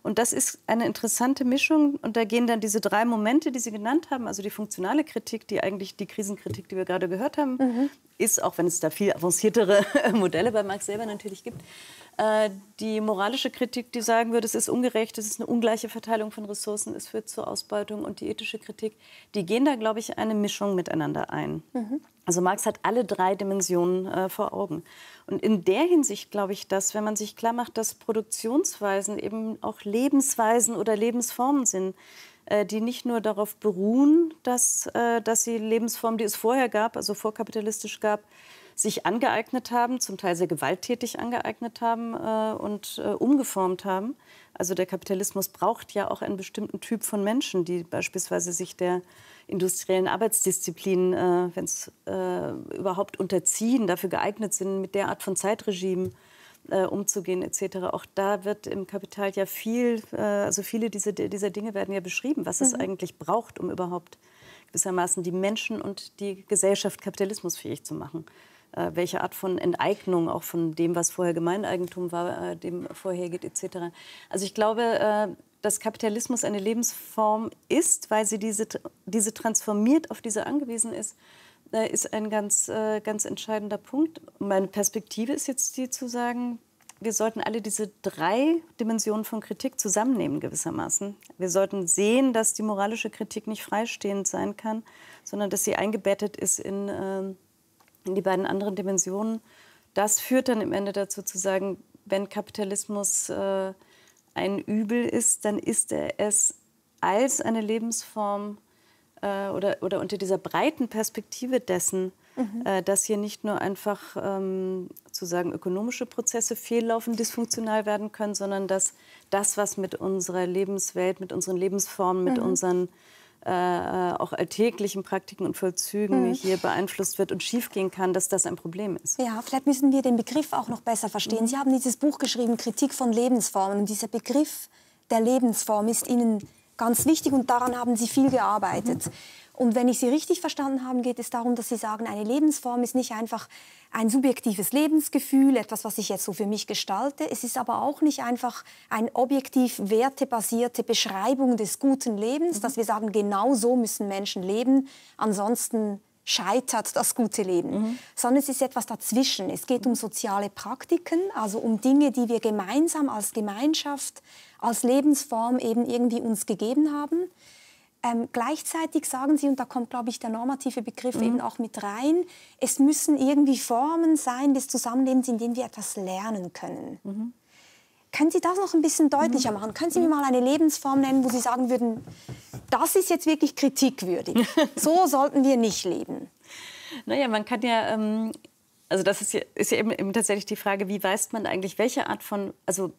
Und das ist eine interessante Mischung. Und da gehen dann diese drei Momente, die Sie genannt haben, also die funktionale Kritik, die eigentlich die Krisenkritik, die wir gerade gehört haben, mhm. ist, auch wenn es da viel avanciertere Modelle bei Marx selber natürlich gibt, äh, die moralische Kritik, die sagen würde, es ist ungerecht, es ist eine ungleiche Verteilung von Ressourcen, es führt zur Ausbeutung und die ethische Kritik, die gehen da, glaube ich, eine Mischung miteinander ein. Mhm. Also Marx hat alle drei Dimensionen äh, vor Augen. Und in der Hinsicht glaube ich, dass, wenn man sich klar macht, dass Produktionsweisen eben auch Lebensweisen oder Lebensformen sind, äh, die nicht nur darauf beruhen, dass, äh, dass sie Lebensformen, die es vorher gab, also vorkapitalistisch gab, sich angeeignet haben, zum Teil sehr gewalttätig angeeignet haben äh, und umgeformt haben. Also der Kapitalismus braucht ja auch einen bestimmten Typ von Menschen, die beispielsweise sich der industriellen Arbeitsdisziplinen, äh, wenn es äh, überhaupt unterziehen, dafür geeignet sind, mit der Art von Zeitregimen äh, umzugehen etc. Auch da wird im Kapital ja viel, äh, also viele dieser, dieser Dinge werden ja beschrieben, was mhm. es eigentlich braucht, um überhaupt gewissermaßen die Menschen und die Gesellschaft kapitalismusfähig zu machen. Äh, welche Art von Enteignung auch von dem, was vorher Gemeineigentum war, äh, dem vorhergeht etc. Also ich glaube, dass Kapitalismus eine Lebensform ist, weil sie diese, diese transformiert, auf diese angewiesen ist, äh, ist ein ganz, äh, ganz entscheidender Punkt. Meine Perspektive ist jetzt die zu sagen, wir sollten alle diese drei Dimensionen von Kritik zusammennehmen gewissermaßen. Wir sollten sehen, dass die moralische Kritik nicht freistehend sein kann, sondern dass sie eingebettet ist in, ähm, in die beiden anderen Dimensionen. Das führt dann im Ende dazu zu sagen, wenn Kapitalismus äh, ein Übel ist, dann ist er es als eine Lebensform äh, oder, oder unter dieser breiten Perspektive dessen, mhm. äh, dass hier nicht nur einfach ähm, sozusagen ökonomische Prozesse fehllaufen, dysfunktional werden können, sondern dass das, was mit unserer Lebenswelt, mit unseren Lebensformen, mit mhm. unseren äh, äh, auch alltäglichen Praktiken und Vollzügen mhm. hier beeinflusst wird und schiefgehen kann, dass das ein Problem ist. Ja, vielleicht müssen wir den Begriff auch noch besser verstehen. Mhm. Sie haben dieses Buch geschrieben, Kritik von Lebensformen. Und dieser Begriff der Lebensform ist Ihnen ganz wichtig und daran haben Sie viel gearbeitet. Mhm. Und wenn ich Sie richtig verstanden habe, geht es darum, dass Sie sagen, eine Lebensform ist nicht einfach ein subjektives Lebensgefühl, etwas, was ich jetzt so für mich gestalte. Es ist aber auch nicht einfach eine objektiv wertebasierte Beschreibung des guten Lebens, mhm. dass wir sagen, genau so müssen Menschen leben, ansonsten scheitert das gute Leben, mhm. sondern es ist etwas dazwischen. Es geht um soziale Praktiken, also um Dinge, die wir gemeinsam als Gemeinschaft, als Lebensform eben irgendwie uns gegeben haben ähm, gleichzeitig sagen Sie, und da kommt, glaube ich, der normative Begriff mhm. eben auch mit rein, es müssen irgendwie Formen sein des Zusammenlebens, in denen wir etwas lernen können. Mhm. Können Sie das noch ein bisschen deutlicher mhm. machen? Können Sie mir mhm. mal eine Lebensform nennen, wo Sie sagen würden, das ist jetzt wirklich kritikwürdig. so sollten wir nicht leben. Naja, man kann ja, ähm, also das ist ja, ist ja eben, eben tatsächlich die Frage, wie weiß man eigentlich, welche Art von, also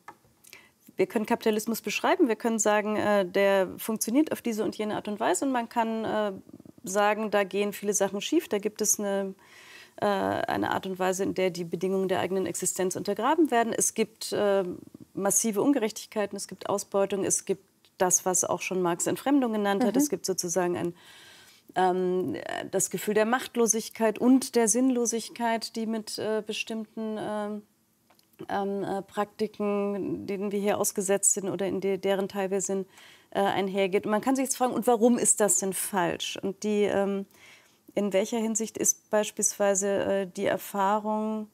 wir können Kapitalismus beschreiben, wir können sagen, äh, der funktioniert auf diese und jene Art und Weise und man kann äh, sagen, da gehen viele Sachen schief, da gibt es eine, äh, eine Art und Weise, in der die Bedingungen der eigenen Existenz untergraben werden. Es gibt äh, massive Ungerechtigkeiten, es gibt Ausbeutung, es gibt das, was auch schon Marx Entfremdung genannt mhm. hat, es gibt sozusagen ein ähm, das Gefühl der Machtlosigkeit und der Sinnlosigkeit, die mit äh, bestimmten ähm, ähm, äh, Praktiken, denen wir hier ausgesetzt sind oder in de deren Teil wir sind, äh, einhergeht. Und man kann sich jetzt fragen, und warum ist das denn falsch? Und die, ähm, in welcher Hinsicht ist beispielsweise äh, die Erfahrung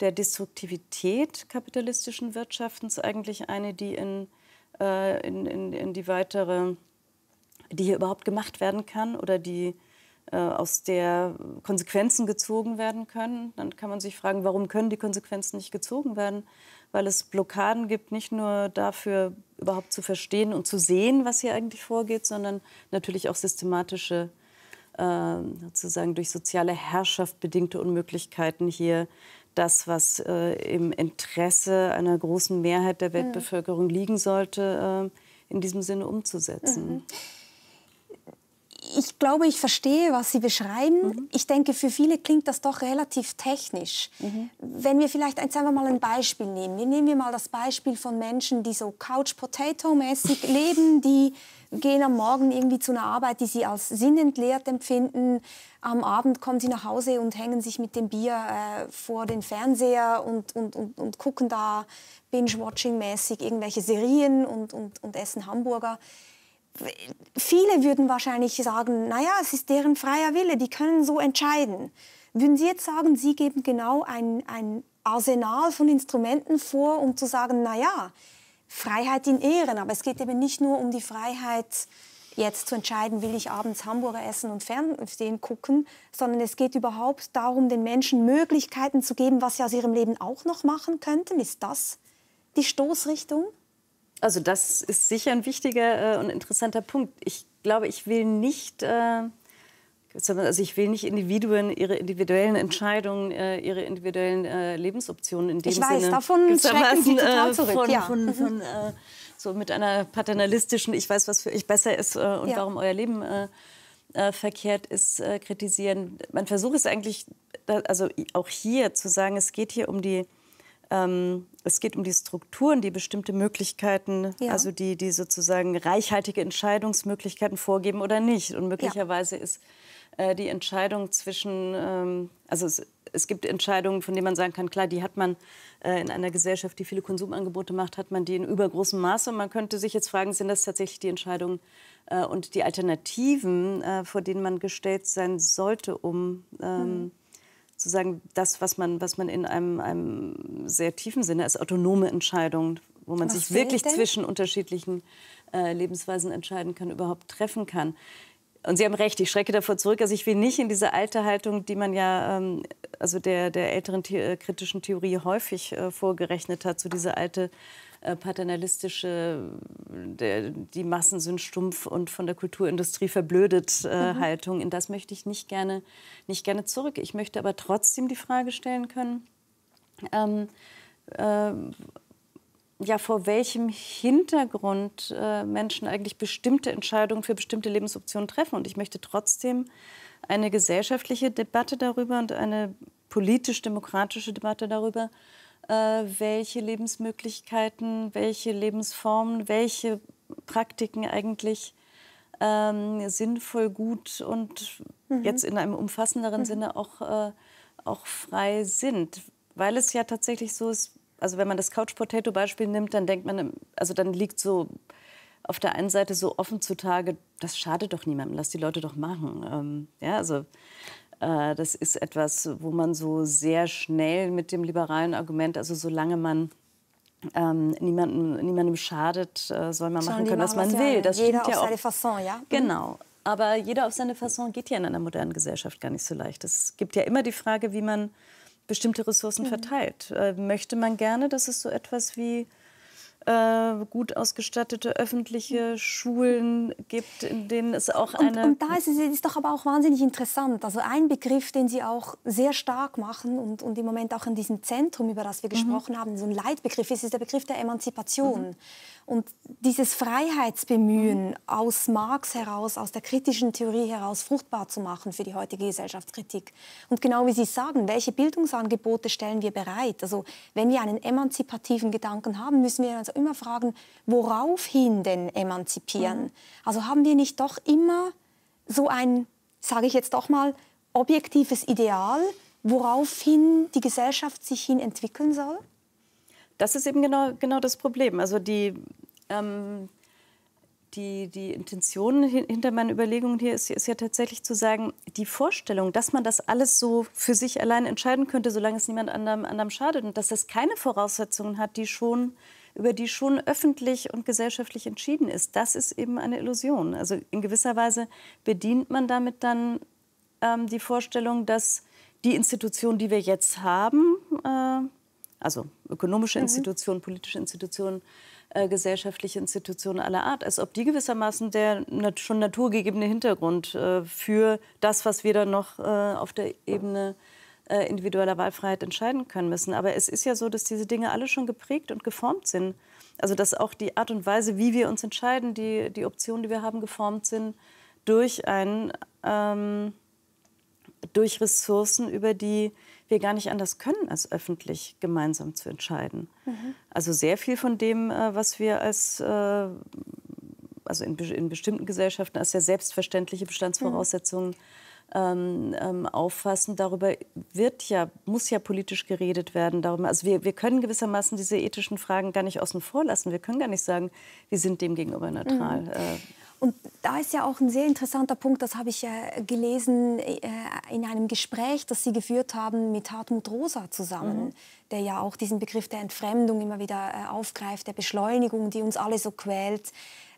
der Destruktivität kapitalistischen Wirtschaftens eigentlich eine, die in, äh, in, in, in die weitere, die hier überhaupt gemacht werden kann oder die äh, aus der Konsequenzen gezogen werden können. Dann kann man sich fragen, warum können die Konsequenzen nicht gezogen werden? Weil es Blockaden gibt, nicht nur dafür überhaupt zu verstehen und zu sehen, was hier eigentlich vorgeht, sondern natürlich auch systematische, äh, sozusagen durch soziale Herrschaft bedingte Unmöglichkeiten hier das, was äh, im Interesse einer großen Mehrheit der mhm. Weltbevölkerung liegen sollte, äh, in diesem Sinne umzusetzen. Mhm ich glaube, ich verstehe, was Sie beschreiben. Mhm. Ich denke, für viele klingt das doch relativ technisch. Mhm. Wenn wir vielleicht ein, sagen mal ein Beispiel nehmen. Wir nehmen wir mal das Beispiel von Menschen, die so Couch-Potato-mäßig leben, die gehen am Morgen irgendwie zu einer Arbeit, die sie als sinnentleert empfinden. Am Abend kommen sie nach Hause und hängen sich mit dem Bier äh, vor den Fernseher und, und, und, und gucken da binge-watching-mäßig irgendwelche Serien und, und, und essen Hamburger viele würden wahrscheinlich sagen, naja, es ist deren freier Wille, die können so entscheiden. Würden Sie jetzt sagen, Sie geben genau ein, ein Arsenal von Instrumenten vor, um zu sagen, naja, Freiheit in Ehren, aber es geht eben nicht nur um die Freiheit, jetzt zu entscheiden, will ich abends Hamburger essen und Fernsehen gucken, sondern es geht überhaupt darum, den Menschen Möglichkeiten zu geben, was sie aus ihrem Leben auch noch machen könnten. Ist das die Stoßrichtung? Also das ist sicher ein wichtiger äh, und interessanter Punkt. Ich glaube, ich will nicht, äh, also ich will nicht Individuen ihre individuellen Entscheidungen, äh, ihre individuellen äh, Lebensoptionen in dem Sinne. ich weiß, Sinne davon schrecken sie äh, total zurück. Von, ja. von, von, mhm. so mit einer paternalistischen, ich weiß, was für euch besser ist und ja. warum euer Leben verkehrt ist, kritisieren. Man versucht es eigentlich, also auch hier zu sagen, es geht hier um die ähm, es geht um die Strukturen, die bestimmte Möglichkeiten, ja. also die, die sozusagen reichhaltige Entscheidungsmöglichkeiten vorgeben oder nicht. Und möglicherweise ja. ist äh, die Entscheidung zwischen, ähm, also es, es, gibt Entscheidungen, von denen man sagen kann, klar, die hat man äh, in einer Gesellschaft, die viele Konsumangebote macht, hat man die in übergroßem Maße. Und man könnte sich jetzt fragen, sind das tatsächlich die Entscheidungen äh, und die Alternativen, äh, vor denen man gestellt sein sollte, um ähm, mhm sozusagen das, was man, was man in einem, einem sehr tiefen Sinne als autonome Entscheidung, wo man was sich wirklich zwischen unterschiedlichen äh, Lebensweisen entscheiden kann, überhaupt treffen kann. Und Sie haben recht, ich schrecke davor zurück. Also ich will nicht in diese alte Haltung, die man ja ähm, also der, der älteren The äh, kritischen Theorie häufig äh, vorgerechnet hat, so diese alte äh, paternalistische, der, die Massen sind stumpf und von der Kulturindustrie verblödet äh, mhm. Haltung. In das möchte ich nicht gerne, nicht gerne zurück. Ich möchte aber trotzdem die Frage stellen können, ähm, äh, ja, vor welchem Hintergrund äh, Menschen eigentlich bestimmte Entscheidungen für bestimmte Lebensoptionen treffen. Und ich möchte trotzdem eine gesellschaftliche Debatte darüber und eine politisch-demokratische Debatte darüber äh, welche Lebensmöglichkeiten, welche Lebensformen, welche Praktiken eigentlich ähm, sinnvoll, gut und mhm. jetzt in einem umfassenderen mhm. Sinne auch, äh, auch frei sind. Weil es ja tatsächlich so ist, also wenn man das Couch-Potato-Beispiel nimmt, dann denkt man, also dann liegt so auf der einen Seite so offen zutage, das schadet doch niemandem, lass die Leute doch machen. Ähm, ja, also äh, das ist etwas, wo man so sehr schnell mit dem liberalen Argument, also solange man ähm, niemandem, niemandem schadet, äh, soll man machen können, was man will. Das jeder auf ja seine Fasson, ja? Mhm. Genau. Aber jeder auf seine Fasson geht ja in einer modernen Gesellschaft gar nicht so leicht. Es gibt ja immer die Frage, wie man bestimmte Ressourcen mhm. verteilt. Äh, möchte man gerne, dass es so etwas wie äh, gut ausgestattete öffentliche Schulen gibt, in denen es auch eine... Und, und da ist es ist doch aber auch wahnsinnig interessant. Also ein Begriff, den Sie auch sehr stark machen und, und im Moment auch in diesem Zentrum, über das wir mhm. gesprochen mhm. haben, so ein Leitbegriff ist, ist der Begriff der Emanzipation. Mhm. Und dieses Freiheitsbemühen mhm. aus Marx heraus, aus der kritischen Theorie heraus fruchtbar zu machen für die heutige Gesellschaftskritik. Und genau wie Sie sagen, welche Bildungsangebote stellen wir bereit? Also wenn wir einen emanzipativen Gedanken haben, müssen wir uns also immer fragen, woraufhin denn emanzipieren? Mhm. Also haben wir nicht doch immer so ein, sage ich jetzt doch mal, objektives Ideal, woraufhin die Gesellschaft sich hin entwickeln soll? Das ist eben genau, genau das Problem. Also die, ähm, die, die Intention hinter meinen Überlegungen hier ist, ist, ja tatsächlich zu sagen, die Vorstellung, dass man das alles so für sich allein entscheiden könnte, solange es niemand anderem, anderem schadet und dass das keine Voraussetzungen hat, die schon über die schon öffentlich und gesellschaftlich entschieden ist, das ist eben eine Illusion. Also in gewisser Weise bedient man damit dann ähm, die Vorstellung, dass die Institutionen, die wir jetzt haben, äh, also ökonomische mhm. Institutionen, politische Institutionen, äh, gesellschaftliche Institutionen aller Art, als ob die gewissermaßen der nat schon naturgegebene Hintergrund äh, für das, was wir dann noch äh, auf der Ebene äh, äh, individueller Wahlfreiheit entscheiden können müssen. Aber es ist ja so, dass diese Dinge alle schon geprägt und geformt sind. Also dass auch die Art und Weise, wie wir uns entscheiden, die, die Optionen, die wir haben, geformt sind durch ein ähm, durch Ressourcen, über die wir gar nicht anders können, als öffentlich gemeinsam zu entscheiden. Mhm. Also sehr viel von dem, äh, was wir als äh, also in, in bestimmten Gesellschaften als sehr selbstverständliche mhm. Bestandsvoraussetzungen mhm ähm, ähm, auffassen. Darüber wird ja, muss ja politisch geredet werden. Darum, also wir, wir können gewissermaßen diese ethischen Fragen gar nicht außen vor lassen. Wir können gar nicht sagen, wir sind dem gegenüber mhm. neutral. Mhm. Äh, und da ist ja auch ein sehr interessanter Punkt, das habe ich äh, gelesen äh, in einem Gespräch, das Sie geführt haben mit Hartmut Rosa zusammen, mhm. der ja auch diesen Begriff der Entfremdung immer wieder äh, aufgreift, der Beschleunigung, die uns alle so quält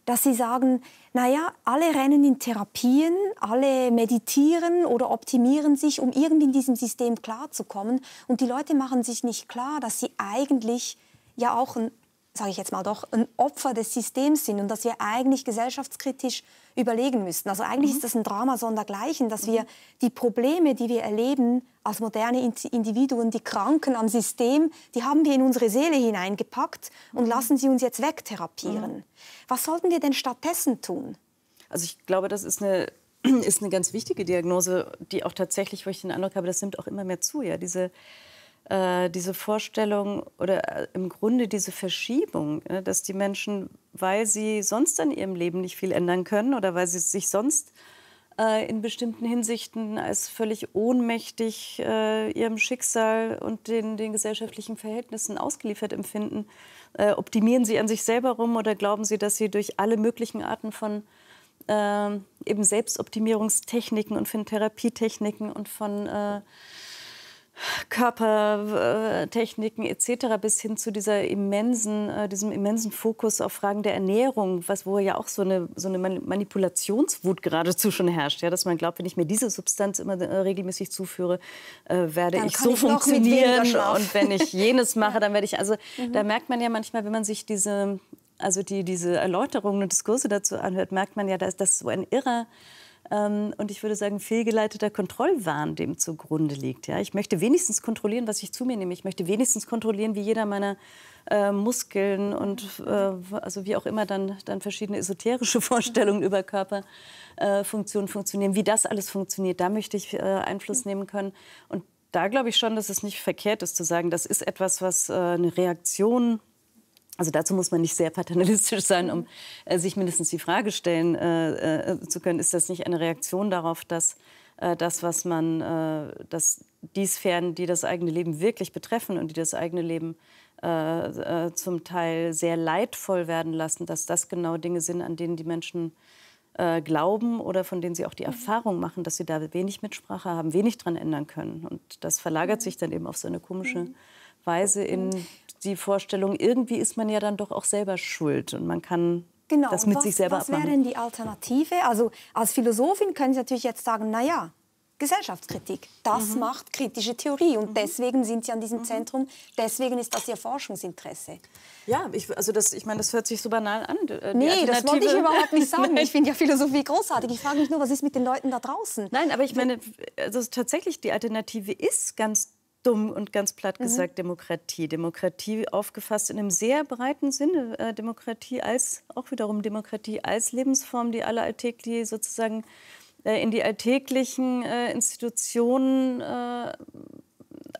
dass sie sagen, naja, alle rennen in Therapien, alle meditieren oder optimieren sich, um irgendwie in diesem System klarzukommen. Und die Leute machen sich nicht klar, dass sie eigentlich ja auch ein sage ich jetzt mal doch, ein Opfer des Systems sind und dass wir eigentlich gesellschaftskritisch überlegen müssten. Also eigentlich mhm. ist das ein Drama sondergleichen, dass mhm. wir die Probleme, die wir erleben als moderne Individuen, die Kranken am System, die haben wir in unsere Seele hineingepackt und mhm. lassen sie uns jetzt wegtherapieren. Mhm. Was sollten wir denn stattdessen tun? Also ich glaube, das ist eine ist eine ganz wichtige Diagnose, die auch tatsächlich, wo ich den Eindruck habe, das nimmt auch immer mehr zu. Ja, diese äh, diese Vorstellung oder äh, im Grunde diese Verschiebung, ne, dass die Menschen, weil sie sonst an ihrem Leben nicht viel ändern können oder weil sie sich sonst äh, in bestimmten Hinsichten als völlig ohnmächtig äh, ihrem Schicksal und den, den gesellschaftlichen Verhältnissen ausgeliefert empfinden, äh, optimieren sie an sich selber rum oder glauben sie, dass sie durch alle möglichen Arten von ähm, eben Selbstoptimierungstechniken und von Therapietechniken und von äh, Körpertechniken etc. bis hin zu dieser immensen, äh, diesem immensen Fokus auf Fragen der Ernährung, was wo ja auch so eine, so eine Manipulationswut geradezu schon herrscht, ja, dass man glaubt, wenn ich mir diese Substanz immer äh, regelmäßig zuführe, äh, werde dann ich so ich funktionieren und wenn ich jenes mache, dann werde ich also mhm. da merkt man ja manchmal, wenn man sich diese also die, diese Erläuterungen und Diskurse dazu anhört, merkt man ja, dass das so ein irrer ähm, und ich würde sagen, fehlgeleiteter Kontrollwahn dem zugrunde liegt. Ja? Ich möchte wenigstens kontrollieren, was ich zu mir nehme. Ich möchte wenigstens kontrollieren, wie jeder meiner äh, Muskeln und äh, also wie auch immer dann, dann verschiedene esoterische Vorstellungen über Körperfunktionen äh, funktionieren, wie das alles funktioniert. Da möchte ich äh, Einfluss mhm. nehmen können. Und da glaube ich schon, dass es nicht verkehrt ist zu sagen, das ist etwas, was äh, eine Reaktion ist also dazu muss man nicht sehr paternalistisch sein, um äh, sich mindestens die Frage stellen äh, äh, zu können, ist das nicht eine Reaktion darauf, dass äh, das, was man, äh, dass die Sphären, die das eigene Leben wirklich betreffen und die das eigene Leben äh, zum Teil sehr leidvoll werden lassen, dass das genau Dinge sind, an denen die Menschen glauben oder von denen sie auch die mhm. Erfahrung machen, dass sie da wenig Mitsprache haben, wenig dran ändern können. Und das verlagert mhm. sich dann eben auf so eine komische mhm. Weise in die Vorstellung, irgendwie ist man ja dann doch auch selber schuld und man kann genau. das mit was, sich selber was abmachen. Was wäre denn die Alternative? Also als Philosophin können Sie natürlich jetzt sagen, na ja, Gesellschaftskritik, das mhm. macht kritische Theorie und mhm. deswegen sind Sie an diesem mhm. Zentrum, deswegen ist das Ihr Forschungsinteresse. Ja, ich, also das, ich meine, das hört sich so banal an. Äh, nee, das wollte ich überhaupt nicht sagen. ich finde ja Philosophie großartig. Ich frage mich nur, was ist mit den Leuten da draußen? Nein, aber ich meine, also tatsächlich, die Alternative ist ganz dumm und ganz platt mhm. gesagt mhm. Demokratie. Demokratie aufgefasst in einem sehr breiten Sinne. Äh, Demokratie als, auch wiederum Demokratie als Lebensform, die alle alltäglich sozusagen äh, in die alltäglichen äh, Institutionen äh,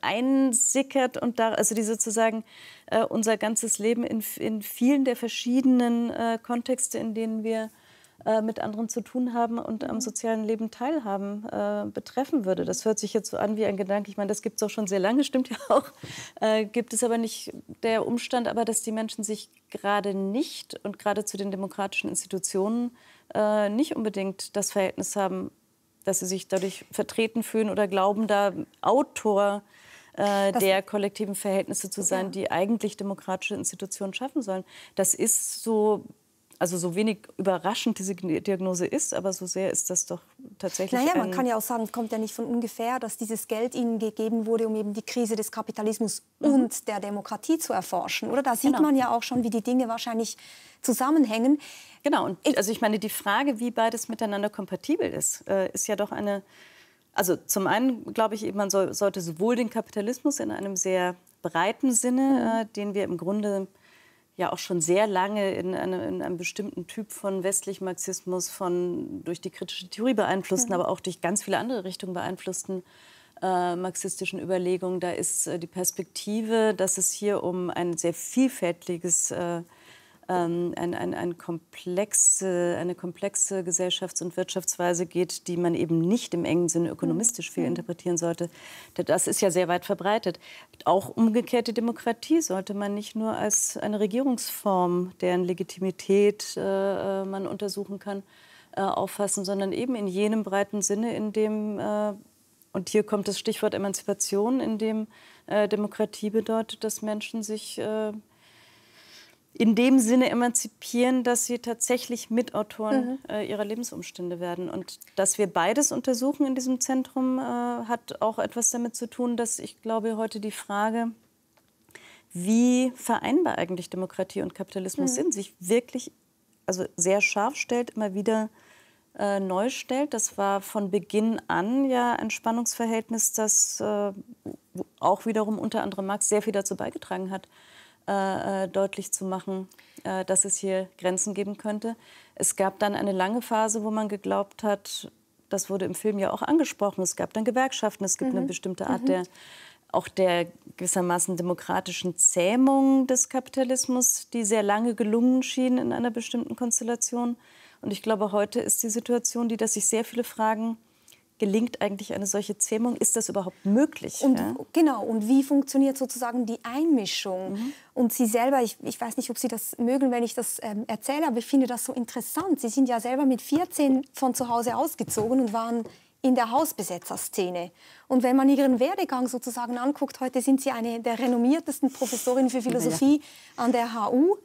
einsickert und da, also die sozusagen äh, unser ganzes Leben in, in vielen der verschiedenen äh, Kontexte, in denen wir äh, mit anderen zu tun haben und am mhm. sozialen Leben teilhaben, äh, betreffen würde. Das hört sich jetzt so an wie ein Gedanke. Ich meine, das gibt es auch schon sehr lange, stimmt ja auch. Äh, gibt es aber nicht der Umstand, aber dass die Menschen sich gerade nicht und gerade zu den demokratischen Institutionen äh, nicht unbedingt das Verhältnis haben, dass sie sich dadurch vertreten fühlen oder glauben, da Autor äh, der kollektiven Verhältnisse zu sein, ja. die eigentlich demokratische Institutionen schaffen sollen. Das ist so also so wenig überraschend diese Diagnose ist, aber so sehr ist das doch tatsächlich. Naja, man kann ja auch sagen, es kommt ja nicht von ungefähr, dass dieses Geld ihnen gegeben wurde, um eben die Krise des Kapitalismus mhm. und der Demokratie zu erforschen. Oder da sieht genau. man ja auch schon, wie die Dinge wahrscheinlich zusammenhängen. Genau, und also ich meine, die Frage, wie beides miteinander kompatibel ist, äh, ist ja doch eine. Also zum einen glaube ich, man soll, sollte sowohl den Kapitalismus in einem sehr breiten Sinne, mhm. äh, den wir im Grunde ja auch schon sehr lange in, eine, in einem bestimmten Typ von westlichem Marxismus, von durch die kritische Theorie beeinflussten, mhm. aber auch durch ganz viele andere Richtungen beeinflussten äh, marxistischen Überlegungen. Da ist äh, die Perspektive, dass es hier um ein sehr vielfältiges äh, ähm, ein, ein, ein komplexe, eine komplexe Gesellschafts- und Wirtschaftsweise geht, die man eben nicht im engen Sinne ökonomistisch hm, viel hm. interpretieren sollte. Das ist ja sehr weit verbreitet. Auch umgekehrte Demokratie sollte man nicht nur als eine Regierungsform, deren Legitimität äh, äh, man untersuchen kann, äh, auffassen, sondern eben in jenem breiten Sinne, in dem äh, und hier kommt das Stichwort Emanzipation, in dem äh, Demokratie bedeutet, dass Menschen sich äh, in dem Sinne emanzipieren, dass sie tatsächlich Mitautoren mhm. äh, ihrer Lebensumstände werden. Und dass wir beides untersuchen in diesem Zentrum, äh, hat auch etwas damit zu tun, dass ich glaube, heute die Frage, wie vereinbar eigentlich Demokratie und Kapitalismus mhm. sind, sich wirklich also sehr scharf stellt, immer wieder äh, neu stellt. Das war von Beginn an ja ein Spannungsverhältnis, das äh, auch wiederum unter anderem Marx sehr viel dazu beigetragen hat, äh, äh, deutlich zu machen, äh, dass es hier Grenzen geben könnte. Es gab dann eine lange Phase, wo man geglaubt hat, das wurde im Film ja auch angesprochen, es gab dann Gewerkschaften, es gibt mhm. eine bestimmte Art mhm. der auch der gewissermaßen demokratischen Zähmung des Kapitalismus, die sehr lange gelungen schien in einer bestimmten Konstellation. Und ich glaube, heute ist die Situation die, dass sich sehr viele fragen, gelingt eigentlich eine solche Zähmung? Ist das überhaupt möglich? Und, ja? Genau, und wie funktioniert sozusagen die Einmischung? Mhm. Und Sie selber, ich, ich, weiß nicht, ob Sie das mögen, wenn ich das ähm, erzähle, aber ich finde das so interessant. Sie sind ja selber mit 14 von zu Hause ausgezogen und waren in der Hausbesetzerszene. Und wenn man ihren Werdegang sozusagen anguckt, heute sind Sie eine der renommiertesten Professorinnen für Philosophie ja. an der HU.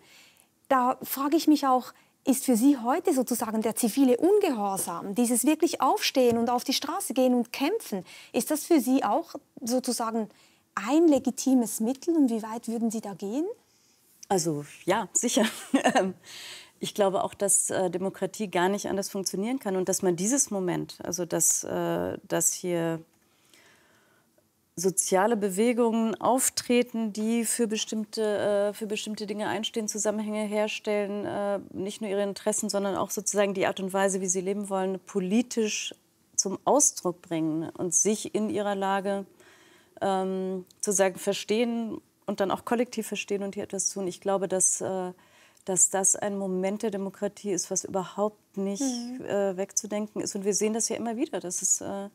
Da frage ich mich auch, ist für Sie heute sozusagen der zivile Ungehorsam, dieses wirklich Aufstehen und auf die Straße gehen und kämpfen, ist das für Sie auch sozusagen ein legitimes Mittel und wie weit würden Sie da gehen? Also ja, sicher. Ähm, ich glaube auch, dass äh, Demokratie gar nicht anders funktionieren kann und dass man dieses Moment, also dass, äh, dass hier soziale Bewegungen auftreten, die für bestimmte, äh, für bestimmte Dinge einstehen, Zusammenhänge herstellen, äh, nicht nur ihre Interessen, sondern auch sozusagen die Art und Weise, wie sie leben wollen, politisch zum Ausdruck bringen und sich in ihrer Lage ähm, zu sagen, verstehen und dann auch kollektiv verstehen und hier etwas tun. Ich glaube, dass, äh, dass das ein Moment der Demokratie ist, was überhaupt nicht mhm. Äh, wegzudenken ist. Und wir sehen das ja immer wieder, dass es äh,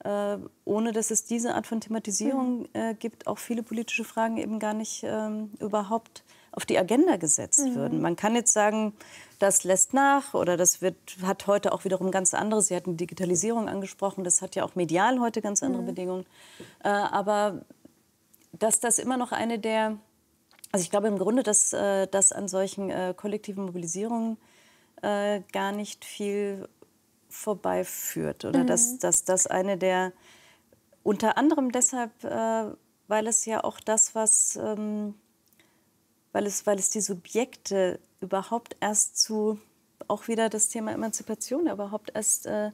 äh, ohne dass es diese Art von Thematisierung mhm. äh, gibt, auch viele politische Fragen eben gar nicht ähm, überhaupt auf die Agenda gesetzt mhm. würden. Man kann jetzt sagen, das lässt nach oder das wird, hat heute auch wiederum ganz andere. Sie hatten Digitalisierung angesprochen, das hat ja auch medial heute ganz andere mhm. Bedingungen. Äh, aber dass das immer noch eine der, also ich glaube im Grunde, dass äh, das an solchen äh, kollektiven Mobilisierungen gar nicht viel vorbeiführt. Oder mhm. dass, dass das eine der, unter anderem deshalb, äh, weil es ja auch das, was, ähm, weil, es, weil es die Subjekte überhaupt erst zu, auch wieder das Thema Emanzipation, überhaupt erst äh,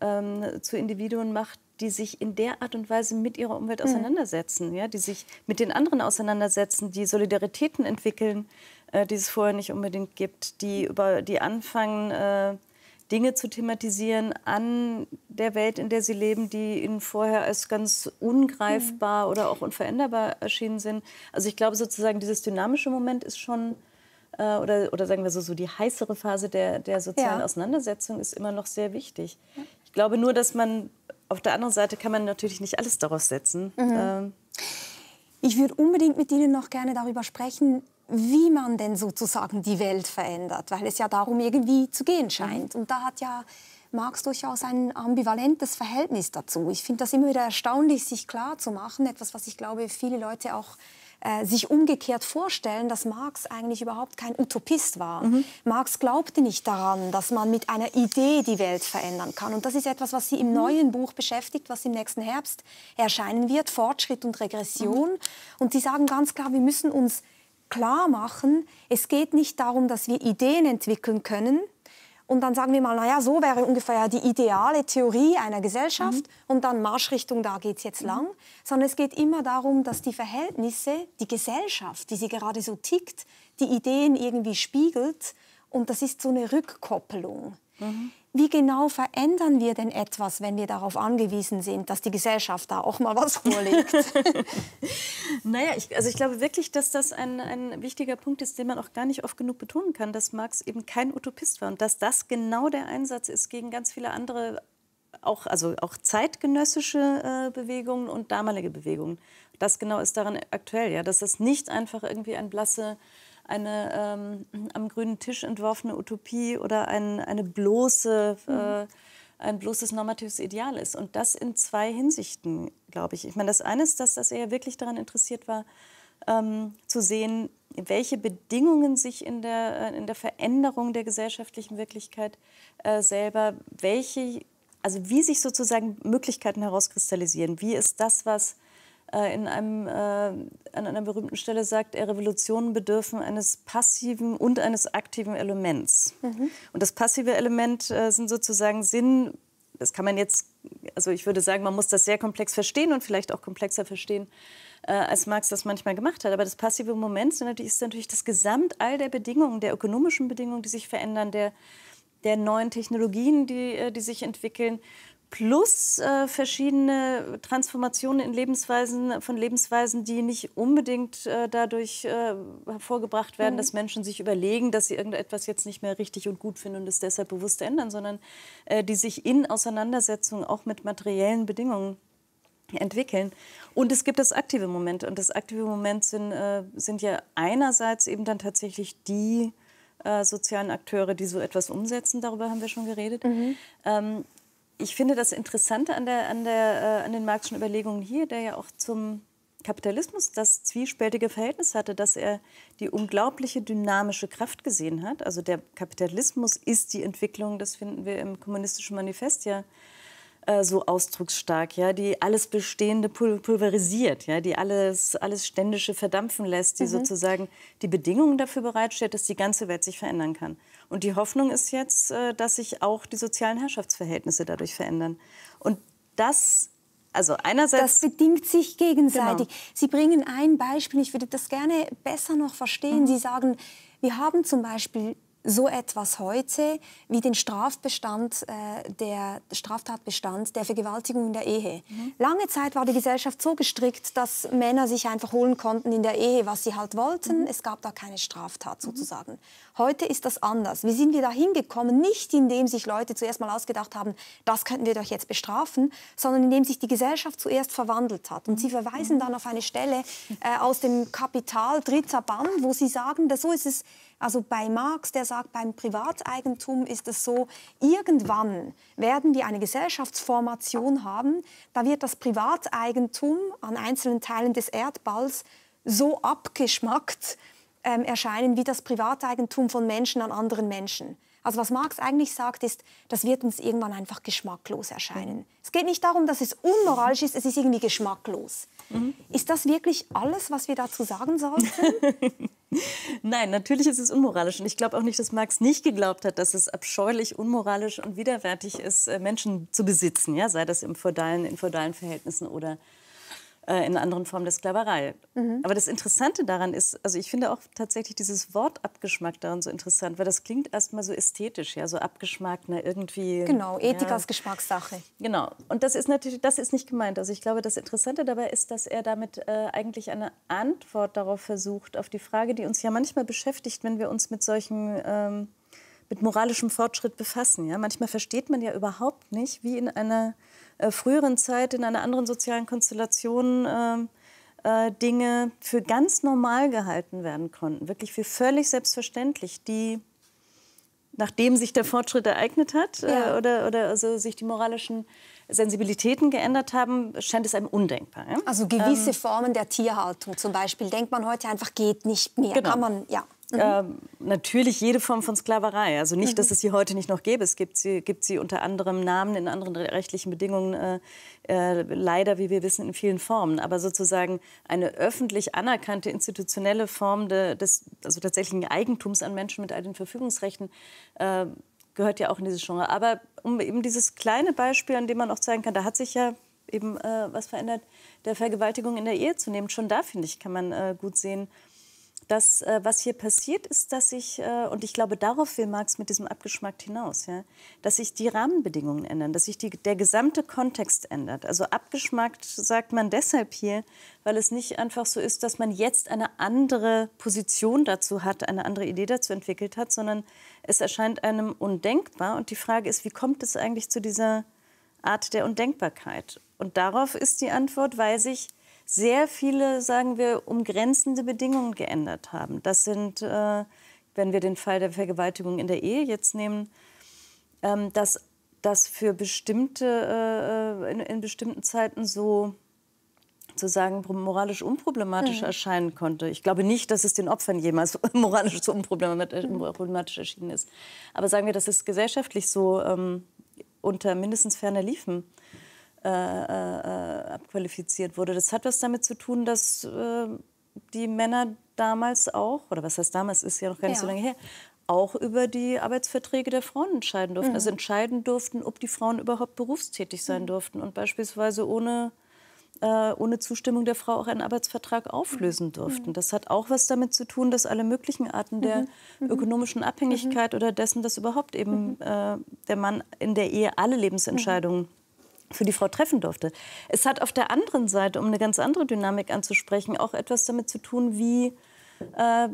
ähm, zu Individuen macht, die sich in der Art und Weise mit ihrer Umwelt mhm. auseinandersetzen, ja, die sich mit den anderen auseinandersetzen, die Solidaritäten entwickeln, äh, die es vorher nicht unbedingt gibt, die, über, die anfangen, äh, Dinge zu thematisieren an der Welt, in der sie leben, die ihnen vorher als ganz ungreifbar mhm. oder auch unveränderbar erschienen sind. Also ich glaube sozusagen, dieses dynamische Moment ist schon, äh, oder, oder sagen wir so, so die heißere Phase der, der sozialen ja. Auseinandersetzung ist immer noch sehr wichtig. Ja. Ich glaube nur, dass man, auf der anderen Seite kann man natürlich nicht alles daraus setzen. Mhm. Ähm, ich würde unbedingt mit Ihnen noch gerne darüber sprechen, wie man denn sozusagen die Welt verändert, weil es ja darum irgendwie zu gehen mhm. scheint. Und da hat ja Marx durchaus ein ambivalentes Verhältnis dazu. Ich finde das immer wieder erstaunlich, sich klar zu machen, etwas, was ich glaube, viele Leute auch äh, sich umgekehrt vorstellen, dass Marx eigentlich überhaupt kein Utopist war. Mhm. Marx glaubte nicht daran, dass man mit einer Idee die Welt verändern kann. Und das ist etwas, was Sie im mhm. neuen Buch beschäftigt, was im nächsten Herbst erscheinen wird, Fortschritt und Regression. Mhm. Und Sie sagen ganz klar, wir müssen uns klar machen, es geht nicht darum, dass wir Ideen entwickeln können und dann sagen wir mal, naja, so wäre ungefähr die ideale Theorie einer Gesellschaft mhm. und dann Marschrichtung, da geht es jetzt mhm. lang, sondern es geht immer darum, dass die Verhältnisse, die Gesellschaft, die sie gerade so tickt, die Ideen irgendwie spiegelt und das ist so eine Rückkopplung. Mhm. Wie genau verändern wir denn etwas, wenn wir darauf angewiesen sind, dass die Gesellschaft da auch mal was vorlegt? naja, ich, also ich glaube wirklich, dass das ein, ein wichtiger Punkt ist, den man auch gar nicht oft genug betonen kann, dass Marx eben kein Utopist war und dass das genau der Einsatz ist gegen ganz viele andere auch, also auch zeitgenössische äh, Bewegungen und damalige Bewegungen. Das genau ist daran aktuell, ja, dass das nicht einfach irgendwie ein blasse eine ähm, am grünen Tisch entworfene Utopie oder ein, eine bloße, mhm. äh, ein bloßes normatives Ideal ist. Und das in zwei Hinsichten, glaube ich. Ich meine, das eine ist, dass, dass er wirklich daran interessiert war, ähm, zu sehen, welche Bedingungen sich in der, äh, in der Veränderung der gesellschaftlichen Wirklichkeit äh, selber, welche, also wie sich sozusagen Möglichkeiten herauskristallisieren, wie ist das, was äh, in einem, äh, an einer berühmten Stelle sagt er, äh, Revolutionen bedürfen eines passiven und eines aktiven Elements. Mhm. Und das passive Element sind sozusagen Sinn, das kann man jetzt, also ich würde sagen, man muss das sehr komplex verstehen und vielleicht auch komplexer verstehen, äh, als Marx das manchmal gemacht hat. Aber das passive Moment sind natürlich, ist natürlich das Gesamt all der Bedingungen, der ökonomischen Bedingungen, die sich verändern, der, der neuen Technologien, die, die sich entwickeln plus äh, verschiedene Transformationen in Lebensweisen, von Lebensweisen, die nicht unbedingt äh, dadurch äh, hervorgebracht werden, mhm. dass Menschen sich überlegen, dass sie irgendetwas jetzt nicht mehr richtig und gut finden und es deshalb bewusst ändern, sondern äh, die sich in Auseinandersetzung auch mit materiellen Bedingungen entwickeln. Und es gibt das aktive Moment. Und das aktive Moment sind, äh, sind ja einerseits eben dann tatsächlich die äh, sozialen Akteure, die so etwas umsetzen, darüber haben wir schon geredet. Mhm. Ähm, ich finde das Interessante an, der, an, der, äh, an den marxischen Überlegungen hier, der ja auch zum Kapitalismus das zwiespältige Verhältnis hatte, dass er die unglaubliche dynamische Kraft gesehen hat. Also der Kapitalismus ist die Entwicklung, das finden wir im kommunistischen Manifest ja äh, so ausdrucksstark, ja, die alles Bestehende pulverisiert, ja, die alles, alles Ständische verdampfen lässt, die mhm. sozusagen die Bedingungen dafür bereitstellt, dass die ganze Welt sich verändern kann. Und die Hoffnung ist jetzt, äh, dass sich auch die sozialen Herrschaftsverhältnisse dadurch verändern. Und das also einerseits. Das bedingt sich gegenseitig. Genau. Sie bringen ein Beispiel, ich würde das gerne besser noch verstehen. Mhm. Sie sagen, wir haben zum Beispiel so etwas heute wie den Strafbestand, äh, der Straftatbestand der Vergewaltigung in der Ehe. Mhm. Lange Zeit war die Gesellschaft so gestrickt, dass Männer sich einfach holen konnten in der Ehe, was sie halt wollten. Mhm. Es gab da keine Straftat mhm. sozusagen. Heute ist das anders. Wie sind wir da hingekommen? Nicht indem sich Leute zuerst mal ausgedacht haben, das könnten wir doch jetzt bestrafen, sondern indem sich die Gesellschaft zuerst verwandelt hat. Und Sie mhm. verweisen dann auf eine Stelle äh, aus dem Kapital dritter Band, wo Sie sagen, dass so ist es, also bei Marx, der sagt, beim Privateigentum ist es so, irgendwann werden wir eine Gesellschaftsformation haben, da wird das Privateigentum an einzelnen Teilen des Erdballs so abgeschmackt, ähm, erscheinen wie das Privateigentum von Menschen an anderen Menschen. Also was Marx eigentlich sagt, ist, das wird uns irgendwann einfach geschmacklos erscheinen. Mhm. Es geht nicht darum, dass es unmoralisch ist, es ist irgendwie geschmacklos. Mhm. Ist das wirklich alles, was wir dazu sagen sollten? Nein, natürlich ist es unmoralisch. Und ich glaube auch nicht, dass Marx nicht geglaubt hat, dass es abscheulich, unmoralisch und widerwärtig ist, äh, Menschen zu besitzen, ja? sei das im feudalen, in feudalen Verhältnissen oder äh, in anderen Formen der Sklaverei. Mhm. Aber das Interessante daran ist, also ich finde auch tatsächlich dieses Wort Abgeschmack daran so interessant, weil das klingt erstmal so ästhetisch, ja, so abgeschmackt, na, ne, irgendwie. Genau, Ethik ja. als Geschmackssache. Genau. Und das ist natürlich, das ist nicht gemeint. Also ich glaube, das Interessante dabei ist, dass er damit äh, eigentlich eine Antwort darauf versucht, auf die Frage, die uns ja manchmal beschäftigt, wenn wir uns mit solchen ähm, mit moralischem Fortschritt befassen. Ja? Manchmal versteht man ja überhaupt nicht, wie in einer äh, früheren Zeit in einer anderen sozialen Konstellation ähm, äh, Dinge für ganz normal gehalten werden konnten, wirklich für völlig selbstverständlich, die nachdem sich der Fortschritt ereignet hat äh, ja. oder, oder also sich die moralischen Sensibilitäten geändert haben, scheint es einem undenkbar. Ja? Also gewisse ähm, Formen der Tierhaltung zum Beispiel, denkt man heute einfach, geht nicht mehr. Genau. Kann man, ja. Mhm. Äh, natürlich jede Form von Sklaverei. Also nicht, mhm. dass es sie heute nicht noch gäbe. Es gibt sie, gibt sie unter anderem Namen in anderen rechtlichen Bedingungen, äh, äh, leider, wie wir wissen, in vielen Formen. Aber sozusagen eine öffentlich anerkannte institutionelle Form de, des also tatsächlichen Eigentums an Menschen mit all den Verfügungsrechten äh, gehört ja auch in dieses Genre. Aber um eben dieses kleine Beispiel, an dem man auch zeigen kann, da hat sich ja eben äh, was verändert, der Vergewaltigung in der Ehe zu nehmen. Schon da, finde ich, kann man äh, gut sehen, das, äh, was hier passiert, ist, dass ich, äh, und ich glaube, darauf will Marx mit diesem Abgeschmack hinaus, ja, dass sich die Rahmenbedingungen ändern, dass sich die, der gesamte Kontext ändert. Also abgeschmackt sagt man deshalb hier, weil es nicht einfach so ist, dass man jetzt eine andere Position dazu hat, eine andere Idee dazu entwickelt hat, sondern es erscheint einem undenkbar. Und die Frage ist, wie kommt es eigentlich zu dieser Art der Undenkbarkeit? Und darauf ist die Antwort, weil sich sehr viele, sagen wir, umgrenzende Bedingungen geändert haben. Das sind, äh, wenn wir den Fall der Vergewaltigung in der Ehe jetzt nehmen, ähm, dass das für bestimmte, äh, äh in, in, bestimmten Zeiten so sozusagen moralisch unproblematisch mhm. erscheinen konnte. Ich glaube nicht, dass es den Opfern jemals moralisch so unproblematisch mhm. erschienen ist. Aber sagen wir, dass es gesellschaftlich so ähm, unter mindestens ferner liefen. Äh, äh, abqualifiziert wurde. Das hat was damit zu tun, dass äh, die Männer damals auch, oder was heißt damals, ist ja noch gar nicht ja. so lange her, auch über die Arbeitsverträge der Frauen entscheiden durften. Also mhm. Also entscheiden durften, ob die Frauen überhaupt berufstätig sein mhm. durften und beispielsweise ohne, äh, ohne Zustimmung der Frau auch einen Arbeitsvertrag auflösen mhm. durften. Mhm. Das hat auch was damit zu tun, dass alle möglichen Arten der mhm. Mhm. ökonomischen Abhängigkeit oder dessen, dass überhaupt eben äh, der Mann in der Ehe alle Lebensentscheidungen für die Frau treffen durfte. Es hat auf der anderen Seite, um eine ganz andere Dynamik anzusprechen, auch etwas damit zu tun, wie, äh,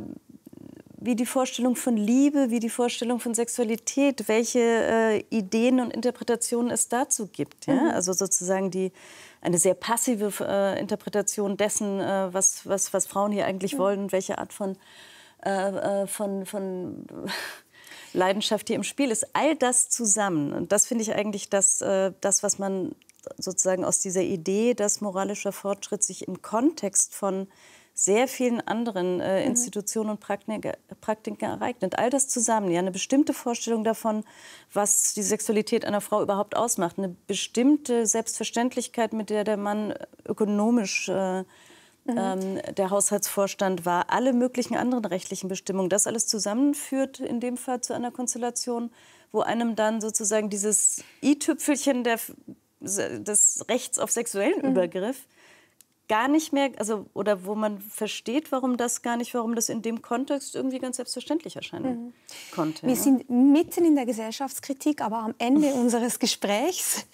wie die Vorstellung von Liebe, wie die Vorstellung von Sexualität, welche äh, Ideen und Interpretationen es dazu gibt. Ja? Mhm. Also sozusagen die, eine sehr passive äh, Interpretation dessen, äh, was, was, was Frauen hier eigentlich mhm. wollen und welche Art von, äh, äh, von, von Leidenschaft, die im Spiel ist. All das zusammen. Und das finde ich eigentlich das, äh, das, was man sozusagen aus dieser Idee, dass moralischer Fortschritt sich im Kontext von sehr vielen anderen äh, mhm. Institutionen und Praktiken, Praktiken ereignet. All das zusammen, ja, eine bestimmte Vorstellung davon, was die Sexualität einer Frau überhaupt ausmacht, eine bestimmte Selbstverständlichkeit, mit der der Mann äh, ökonomisch äh, Mhm. Ähm, der Haushaltsvorstand war, alle möglichen anderen rechtlichen Bestimmungen, das alles zusammenführt in dem Fall zu einer Konstellation, wo einem dann sozusagen dieses i-Tüpfelchen des Rechts auf sexuellen mhm. Übergriff gar nicht mehr, also oder wo man versteht, warum das gar nicht, warum das in dem Kontext irgendwie ganz selbstverständlich erscheinen mhm. konnte. Wir ne? sind mitten in der Gesellschaftskritik, aber am Ende unseres Gesprächs.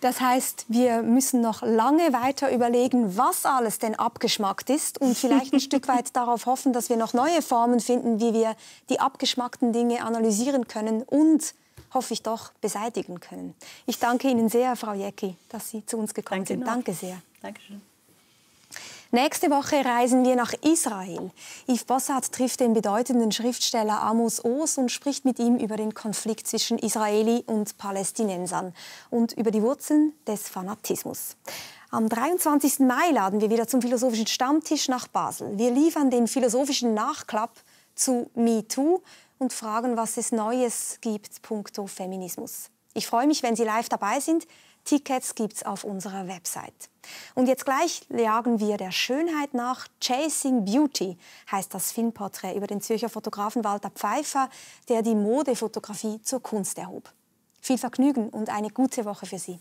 Das heißt, wir müssen noch lange weiter überlegen, was alles denn abgeschmackt ist und vielleicht ein Stück weit darauf hoffen, dass wir noch neue Formen finden, wie wir die abgeschmackten Dinge analysieren können und hoffe ich doch beseitigen können. Ich danke Ihnen sehr, Frau Jecki, dass Sie zu uns gekommen danke sind. Noch. Danke sehr. Dankeschön. Nächste Woche reisen wir nach Israel. Yves Bossart trifft den bedeutenden Schriftsteller Amos Oz und spricht mit ihm über den Konflikt zwischen Israeli und Palästinensern und über die Wurzeln des Fanatismus. Am 23. Mai laden wir wieder zum philosophischen Stammtisch nach Basel. Wir liefern den philosophischen Nachklapp zu MeToo und fragen, was es Neues gibt punkto Feminismus. Ich freue mich, wenn Sie live dabei sind. Tickets gibt es auf unserer Website. Und jetzt gleich jagen wir der Schönheit nach. Chasing Beauty heißt das Filmporträt über den Zürcher Fotografen Walter Pfeiffer, der die Modefotografie zur Kunst erhob. Viel Vergnügen und eine gute Woche für Sie.